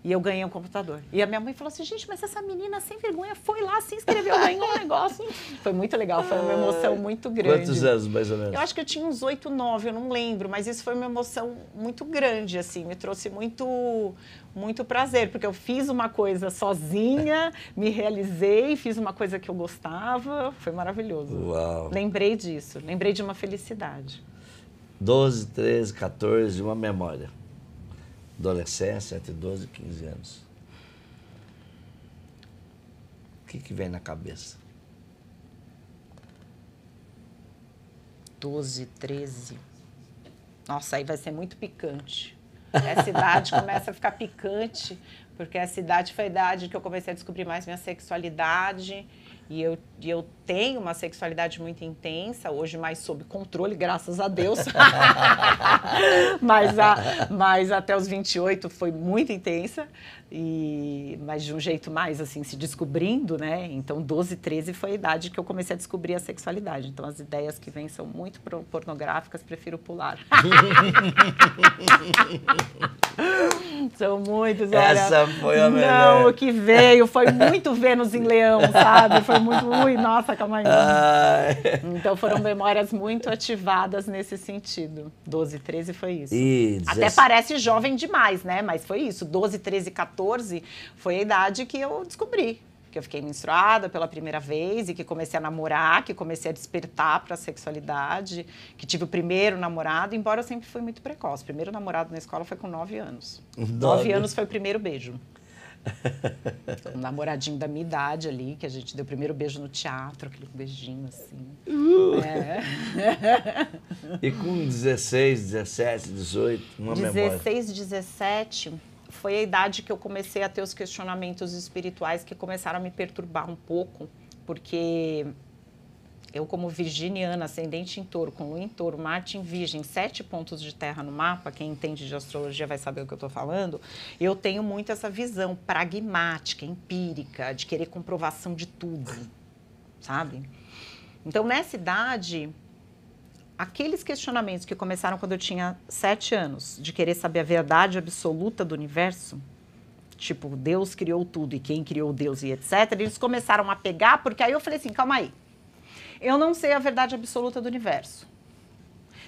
E eu ganhei um computador. E a minha mãe falou assim: gente, mas essa menina sem vergonha foi lá, se inscreveu, ganhou um negócio. Foi muito legal, foi uma emoção ah. muito grande. Quantos anos, mais ou menos? Eu acho que eu tinha uns oito, nove, eu não lembro, mas isso foi uma emoção muito grande, assim, me trouxe muito, muito prazer, porque eu fiz uma coisa sozinha, me realizei, fiz uma coisa que eu gostava, foi maravilhoso. Uau! Lembrei disso, lembrei de uma felicidade. 12, 13, 14, uma memória adolescência, entre 12 e 15 anos. O que, que vem na cabeça? 12, 13. Nossa, aí vai ser muito picante. Essa idade começa a ficar picante, porque essa idade foi a idade que eu comecei a descobrir mais minha sexualidade. E eu, e eu tem uma sexualidade muito intensa, hoje mais sob controle, graças a Deus. mas, a, mas até os 28 foi muito intensa, e, mas de um jeito mais assim, se descobrindo, né? Então, 12, 13 foi a idade que eu comecei a descobrir a sexualidade. Então, as ideias que vêm são muito pornográficas, prefiro pular. são muitos, olha. Essa foi a melhor. Não, o que veio foi muito Vênus em Leão, sabe? Foi muito, ui, nossa, né? Ah. Então foram memórias muito ativadas nesse sentido. 12, 13 foi isso. E Até parece jovem demais, né? Mas foi isso. 12, 13, 14 foi a idade que eu descobri que eu fiquei menstruada pela primeira vez e que comecei a namorar, que comecei a despertar para a sexualidade, que tive o primeiro namorado, embora eu sempre fui muito precoce. O primeiro namorado na escola foi com nove anos. Nove anos foi o primeiro beijo. Um namoradinho da minha idade ali, que a gente deu o primeiro beijo no teatro, aquele beijinho assim. Uh! É. E com 16, 17, 18, uma 16, memória. 16, 17 foi a idade que eu comecei a ter os questionamentos espirituais que começaram a me perturbar um pouco, porque eu, como virginiana, ascendente em touro, com lua em touro, Marte em virgem, sete pontos de terra no mapa, quem entende de astrologia vai saber o que eu estou falando, eu tenho muito essa visão pragmática, empírica, de querer comprovação de tudo, sabe? Então, nessa idade, aqueles questionamentos que começaram quando eu tinha sete anos, de querer saber a verdade absoluta do universo, tipo, Deus criou tudo e quem criou Deus e etc., eles começaram a pegar, porque aí eu falei assim, calma aí, eu não sei a verdade absoluta do universo.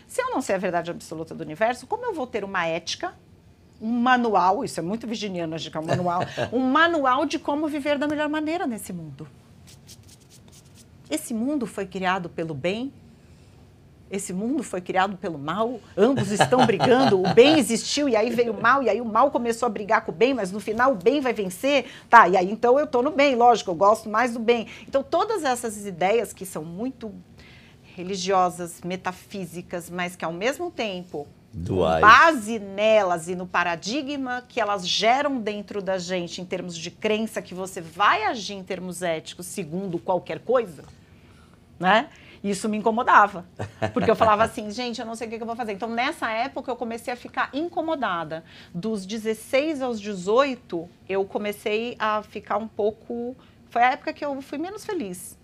Se eu não sei a verdade absoluta do universo, como eu vou ter uma ética, um manual, isso é muito virginiano, acho que é um manual, um manual de como viver da melhor maneira nesse mundo? Esse mundo foi criado pelo bem esse mundo foi criado pelo mal, ambos estão brigando, o bem existiu e aí veio o mal, e aí o mal começou a brigar com o bem, mas no final o bem vai vencer, tá? E aí então eu estou no bem, lógico, eu gosto mais do bem. Então todas essas ideias que são muito religiosas, metafísicas, mas que ao mesmo tempo Duais. base nelas e no paradigma que elas geram dentro da gente em termos de crença que você vai agir em termos éticos segundo qualquer coisa, né? Isso me incomodava. Porque eu falava assim, gente, eu não sei o que, eu vou fazer. Então, nessa época, eu comecei a ficar incomodada. Dos 16 aos 18, eu comecei a ficar um pouco. Foi a época que eu fui menos feliz.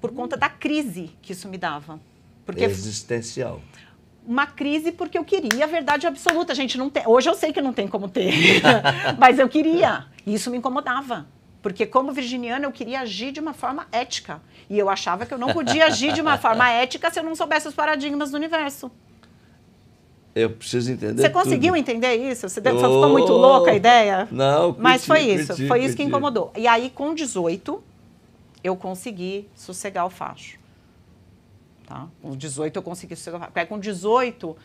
Por conta hum. da crise que isso me dava. Porque... Existencial uma crise porque eu queria a verdade absoluta. A gente não tem, hoje eu sei que não tem como ter, mas eu queria. E isso me incomodava. Porque, como virginiana, eu queria agir de uma forma ética. E eu achava que eu não podia agir de uma forma ética se eu não soubesse os paradigmas do universo. Eu preciso entender. Você tudo. conseguiu entender isso? Você oh, ficou muito louca a ideia? Não, Mas curti, foi isso. Curti, foi isso curti. que incomodou. E aí, com 18, eu consegui sossegar o facho. Tá? Com 18, eu consegui sossegar o facho. aí, com 18,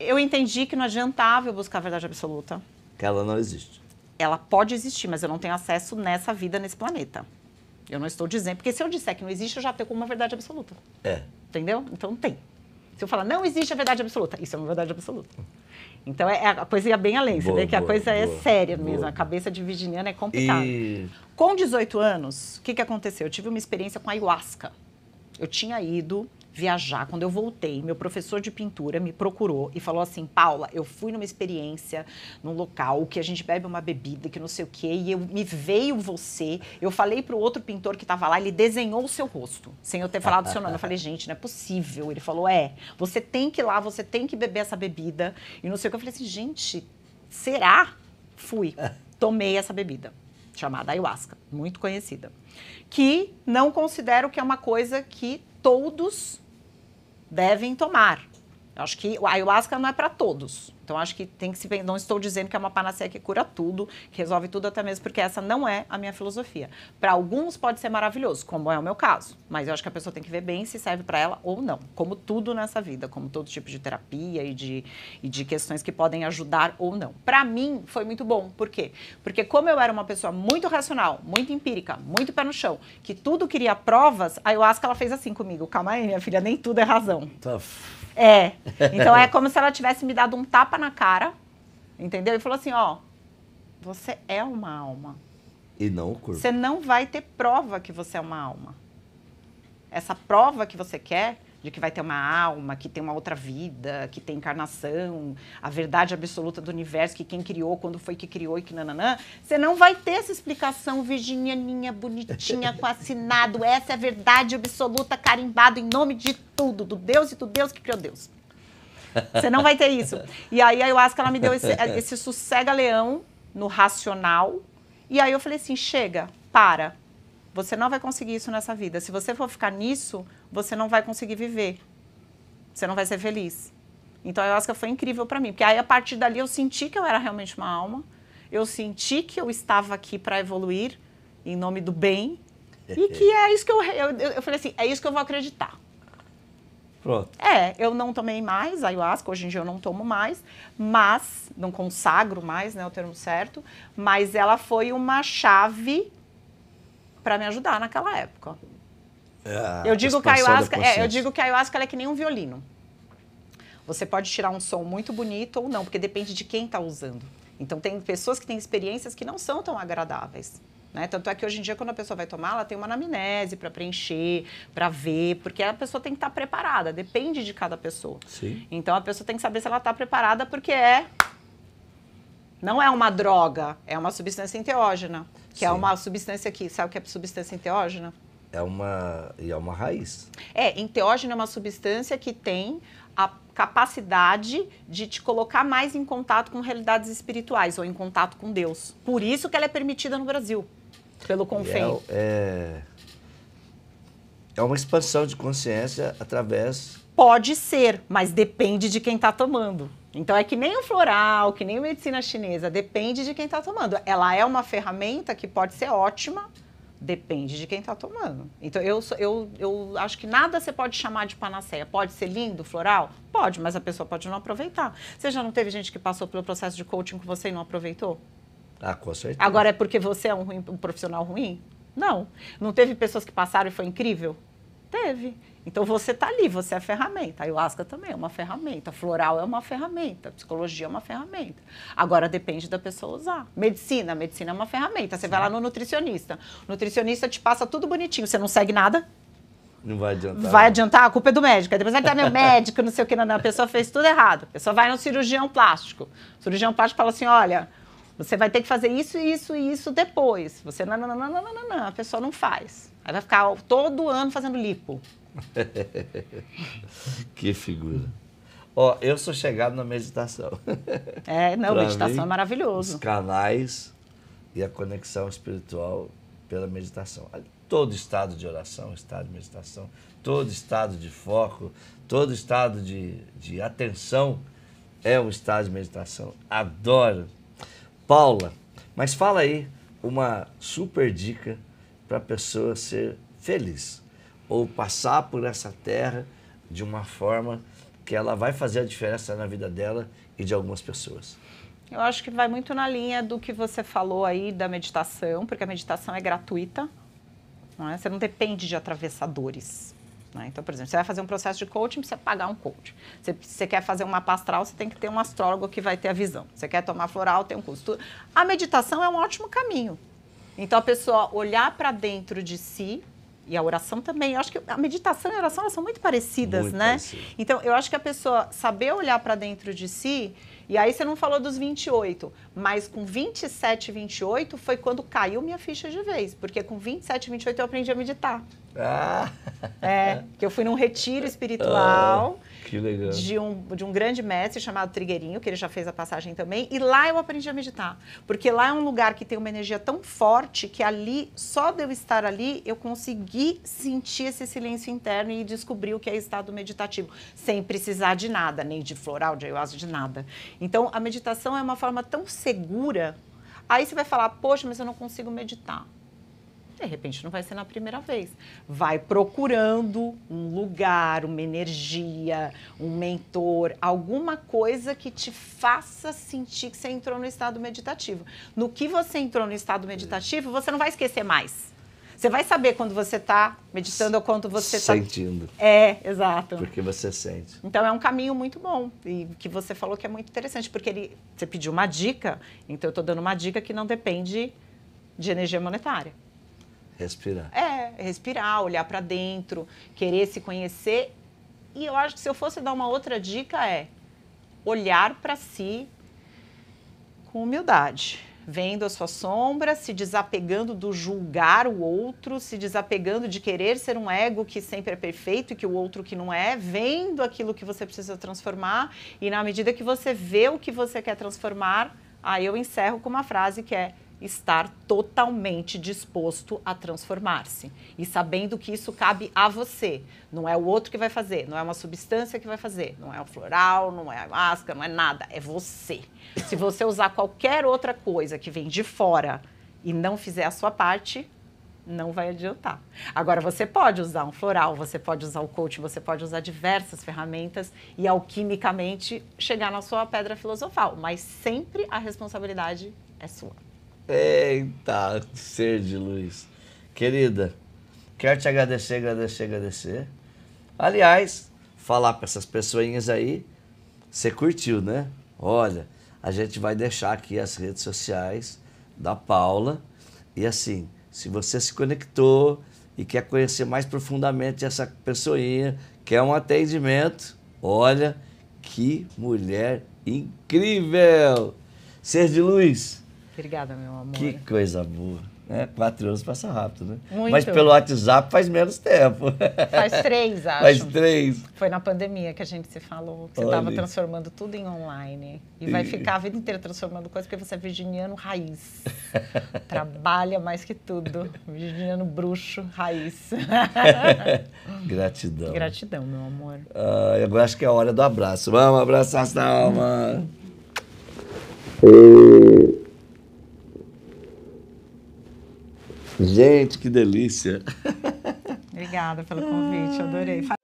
eu entendi que não adiantava eu buscar a verdade absoluta. Que ela não existe ela pode existir, mas eu não tenho acesso nessa vida, nesse planeta. Eu não estou dizendo, porque se eu disser que não existe, eu já tenho como uma verdade absoluta. É. Entendeu? Então não tem. Se eu falar não existe a verdade absoluta, isso é uma verdade absoluta. Então é, a coisa ia bem além, boa, você vê que boa, a coisa é boa, é séria mesmo, a cabeça de virginiana é complicada. E... Com 18 anos, o que, que aconteceu? Eu tive uma experiência com ayahuasca. Eu tinha ido viajar. Quando eu voltei, meu professor de pintura me procurou e falou assim: Paula, eu fui numa experiência, num local que a gente bebe uma bebida, que não sei o quê, e eu, me veio você. Eu falei para o outro pintor que estava lá, ele desenhou o seu rosto, sem eu ter falado o seu nome. Eu falei: gente, não é possível. Ele falou: é, você tem que ir lá, você tem que beber essa bebida, e não sei o que. Eu falei assim: gente, será? Fui, tomei essa bebida chamada ayahuasca, muito conhecida, que não considero que é uma coisa que todos devem tomar. Eu acho que a ayahuasca não é para todos. Então, acho que tem que se. Não estou dizendo que é uma panaceia que cura tudo, que resolve tudo, até mesmo porque essa não é a minha filosofia. Para alguns pode ser maravilhoso, como é o meu caso, mas eu acho que a pessoa tem que ver bem se serve para ela ou não, como tudo nessa vida, como todo tipo de terapia e de, e de questões que podem ajudar ou não. Para mim, foi muito bom. Por quê? Porque, como eu era uma pessoa muito racional, muito empírica, muito pé no chão, que tudo queria provas, a ayahuasca ela fez assim comigo: calma aí, minha filha, nem tudo é razão. Tough. Tá é. Então, é como se ela tivesse me dado um tapa tapa na cara, entendeu? E falou assim: ó, você é uma alma. E não o corpo. Você não vai ter prova que você é uma alma. Essa prova que você quer, de que vai ter uma alma, que tem uma outra vida, que tem encarnação, a verdade absoluta do universo, que quem criou, quando foi que criou e que nananã, você não vai ter essa explicação virginianinha, bonitinha, com assinado, essa é a verdade absoluta, carimbado em nome de tudo, do Deus e do Deus que criou Deus. Você não vai ter isso. E aí a ayahuasca ela me deu esse, eh, esse sossega-leão no racional. E aí eu falei assim: chega, para. Você não vai conseguir isso nessa vida. Se você for ficar nisso, você não vai conseguir viver. Você não vai ser feliz. Então a ayahuasca foi incrível para mim, porque aí a partir dali eu senti que eu era realmente uma alma. Eu senti que eu estava aqui para evoluir em nome do bem. E que é isso que eu, eu. Eu falei assim: é isso que eu vou acreditar. Pronto. É, eu não tomei mais ayahuasca, hoje em dia eu não tomo mais, mas, não consagro mais, né, o termo certo, mas ela foi uma chave para me ajudar naquela época. É, eu, digo que a ayahuasca, é, eu digo que a ayahuasca é que nem um violino. Você pode tirar um som muito bonito ou não, porque depende de quem está usando. Então, tem pessoas que têm experiências que não são tão agradáveis. Né? Tanto é que hoje em dia, quando a pessoa vai tomar, ela tem uma anamnese para preencher, para ver, porque a pessoa tem que estar tá preparada, depende de cada pessoa. Sim. Então a pessoa tem que saber se ela está preparada, porque é. Não é uma droga, é uma substância enteógena. Que é Sim. é uma substância que. Sabe o que é substância enteógena? É uma. E é uma raiz. É, enteógena é uma substância que tem a capacidade de te colocar mais em contato com realidades espirituais ou em contato com Deus. Por isso que ela é permitida no Brasil. Pelo é Confem. É, é, é uma expansão de consciência através. Pode ser, mas depende de quem está tomando. Então é que nem o floral, que nem a medicina chinesa, depende de quem está tomando. Ela é uma ferramenta que pode ser ótima, depende de quem está tomando. Então eu, eu, eu acho que nada você pode chamar de panaceia. Pode ser lindo, floral? Pode, mas a pessoa pode não aproveitar. Você já não teve gente que passou pelo processo de coaching com você e não aproveitou? Ah, com certeza. Agora, é porque você é um, ruim, um profissional ruim? Não. Não teve pessoas que passaram e foi incrível? Teve. Então você está ali, você é a ferramenta. A ayahuasca também é uma ferramenta, floral é uma ferramenta, psicologia é uma ferramenta. Agora depende da pessoa usar. Medicina, medicina é uma ferramenta. Você Sim. vai lá no nutricionista. O nutricionista te passa tudo bonitinho, você não segue nada? Não vai adiantar. Vai não. Né? adiantar, a culpa é do médico. Aí depois vai dar ah, meu médico, não sei o que, não, não. a pessoa fez tudo errado. A pessoa vai no cirurgião plástico. O cirurgião plástico fala assim: olha, você vai ter que fazer isso, isso e isso depois. Você não, não, não, não, não, não, a pessoa não faz. Aí vai ficar todo ano fazendo lipo. que figura. Ó, eu sou chegado na meditação. É, não, meditação mim, é maravilhoso. Os canais e a conexão espiritual pela meditação. Todo estado de oração, estado de meditação, todo estado de foco, todo estado de, de atenção é um estado de meditação. Adoro Paula, mas fala aí uma super dica para a pessoa ser feliz ou passar por essa terra de uma forma que ela vai fazer a diferença na vida dela e de algumas pessoas. Eu acho que vai muito na linha do que você falou aí da meditação, porque a meditação é gratuita, não é? você não depende de atravessadores. Né? Então, por exemplo, você vai fazer um processo de coaching, precisa pagar um coach. Você, você quer fazer uma pastral, você tem que ter um astrólogo que vai ter a visão. Você quer tomar floral, tem um custo. A meditação é um ótimo caminho. Então, a pessoa olhar para dentro de si, e a oração também. Eu acho que a meditação e a oração são muito parecidas, muito né? Parecido. Então, eu acho que a pessoa saber olhar para dentro de si, e aí você não falou dos 28, mas com 27, 28 foi quando caiu minha ficha de vez, porque com 27, 28 eu aprendi a meditar. Ah. É, que eu fui num retiro espiritual. Ah, que legal. De um, de um grande mestre chamado Trigueirinho, que ele já fez a passagem também. E lá eu aprendi a meditar. Porque lá é um lugar que tem uma energia tão forte que ali, só de eu estar ali, eu consegui sentir esse silêncio interno e descobrir o que é estado meditativo. Sem precisar de nada, nem de floral, de ayahuasca, de nada. Então, a meditação é uma forma tão segura. Aí você vai falar, poxa, mas eu não consigo meditar. De repente não vai ser na primeira vez. Vai procurando um lugar, uma energia, um mentor, alguma coisa que te faça sentir que você entrou no estado meditativo. No que você entrou no estado meditativo, você não vai esquecer mais. Você vai saber quando você está meditando ou quando você está. Sentindo. Tá... É, exato. Porque você sente. Então é um caminho muito bom. E que você falou que é muito interessante, porque ele. Você pediu uma dica, então eu estou dando uma dica que não depende de energia monetária. Respirar. É, respirar, olhar para dentro, querer se conhecer. E eu acho que se eu fosse dar uma outra dica é olhar para si com humildade, vendo a sua sombra, se desapegando do julgar o outro, se desapegando de querer ser um ego que sempre é perfeito e que o outro que não é, vendo aquilo que você precisa transformar e na medida que você vê o que você quer transformar, aí eu encerro com uma frase que é estar totalmente disposto a transformar-se e sabendo que isso cabe a você, não é o outro que vai fazer, não é uma substância que vai fazer, não é o floral, não é a máscara, não é nada, é você. Se você usar qualquer outra coisa que vem de fora e não fizer a sua parte, não vai adiantar. Agora, você pode usar um floral, você pode usar o coach, você pode usar diversas ferramentas e alquimicamente chegar na sua pedra filosofal, mas sempre a responsabilidade é sua. Eita, ser de luz. Querida, quero te agradecer, agradecer, agradecer. Aliás, falar para essas pessoinhas aí, você curtiu, né? Olha, a gente vai deixar aqui as redes sociais da Paula. E assim, se você se conectou e quer conhecer mais profundamente essa pessoinha, quer um atendimento, olha que mulher incrível! Ser de luz! Obrigada, meu amor. Que coisa boa. Né? Quatro anos passa rápido, né? Muito. Mas pelo WhatsApp faz menos tempo. Faz três, acho. Faz três. Foi na pandemia que a gente se falou. Que você estava transformando tudo em online. E, vai ficar a vida inteira transformando coisa, porque você é virginiano raiz. Trabalha mais que tudo. Virginiano bruxo, raiz. Gratidão. Gratidão, meu amor. Ah, agora acho que é a hora do abraço. Vamos abraçar essa alma. Hum. Gente, que delícia! Obrigada pelo convite, adorei.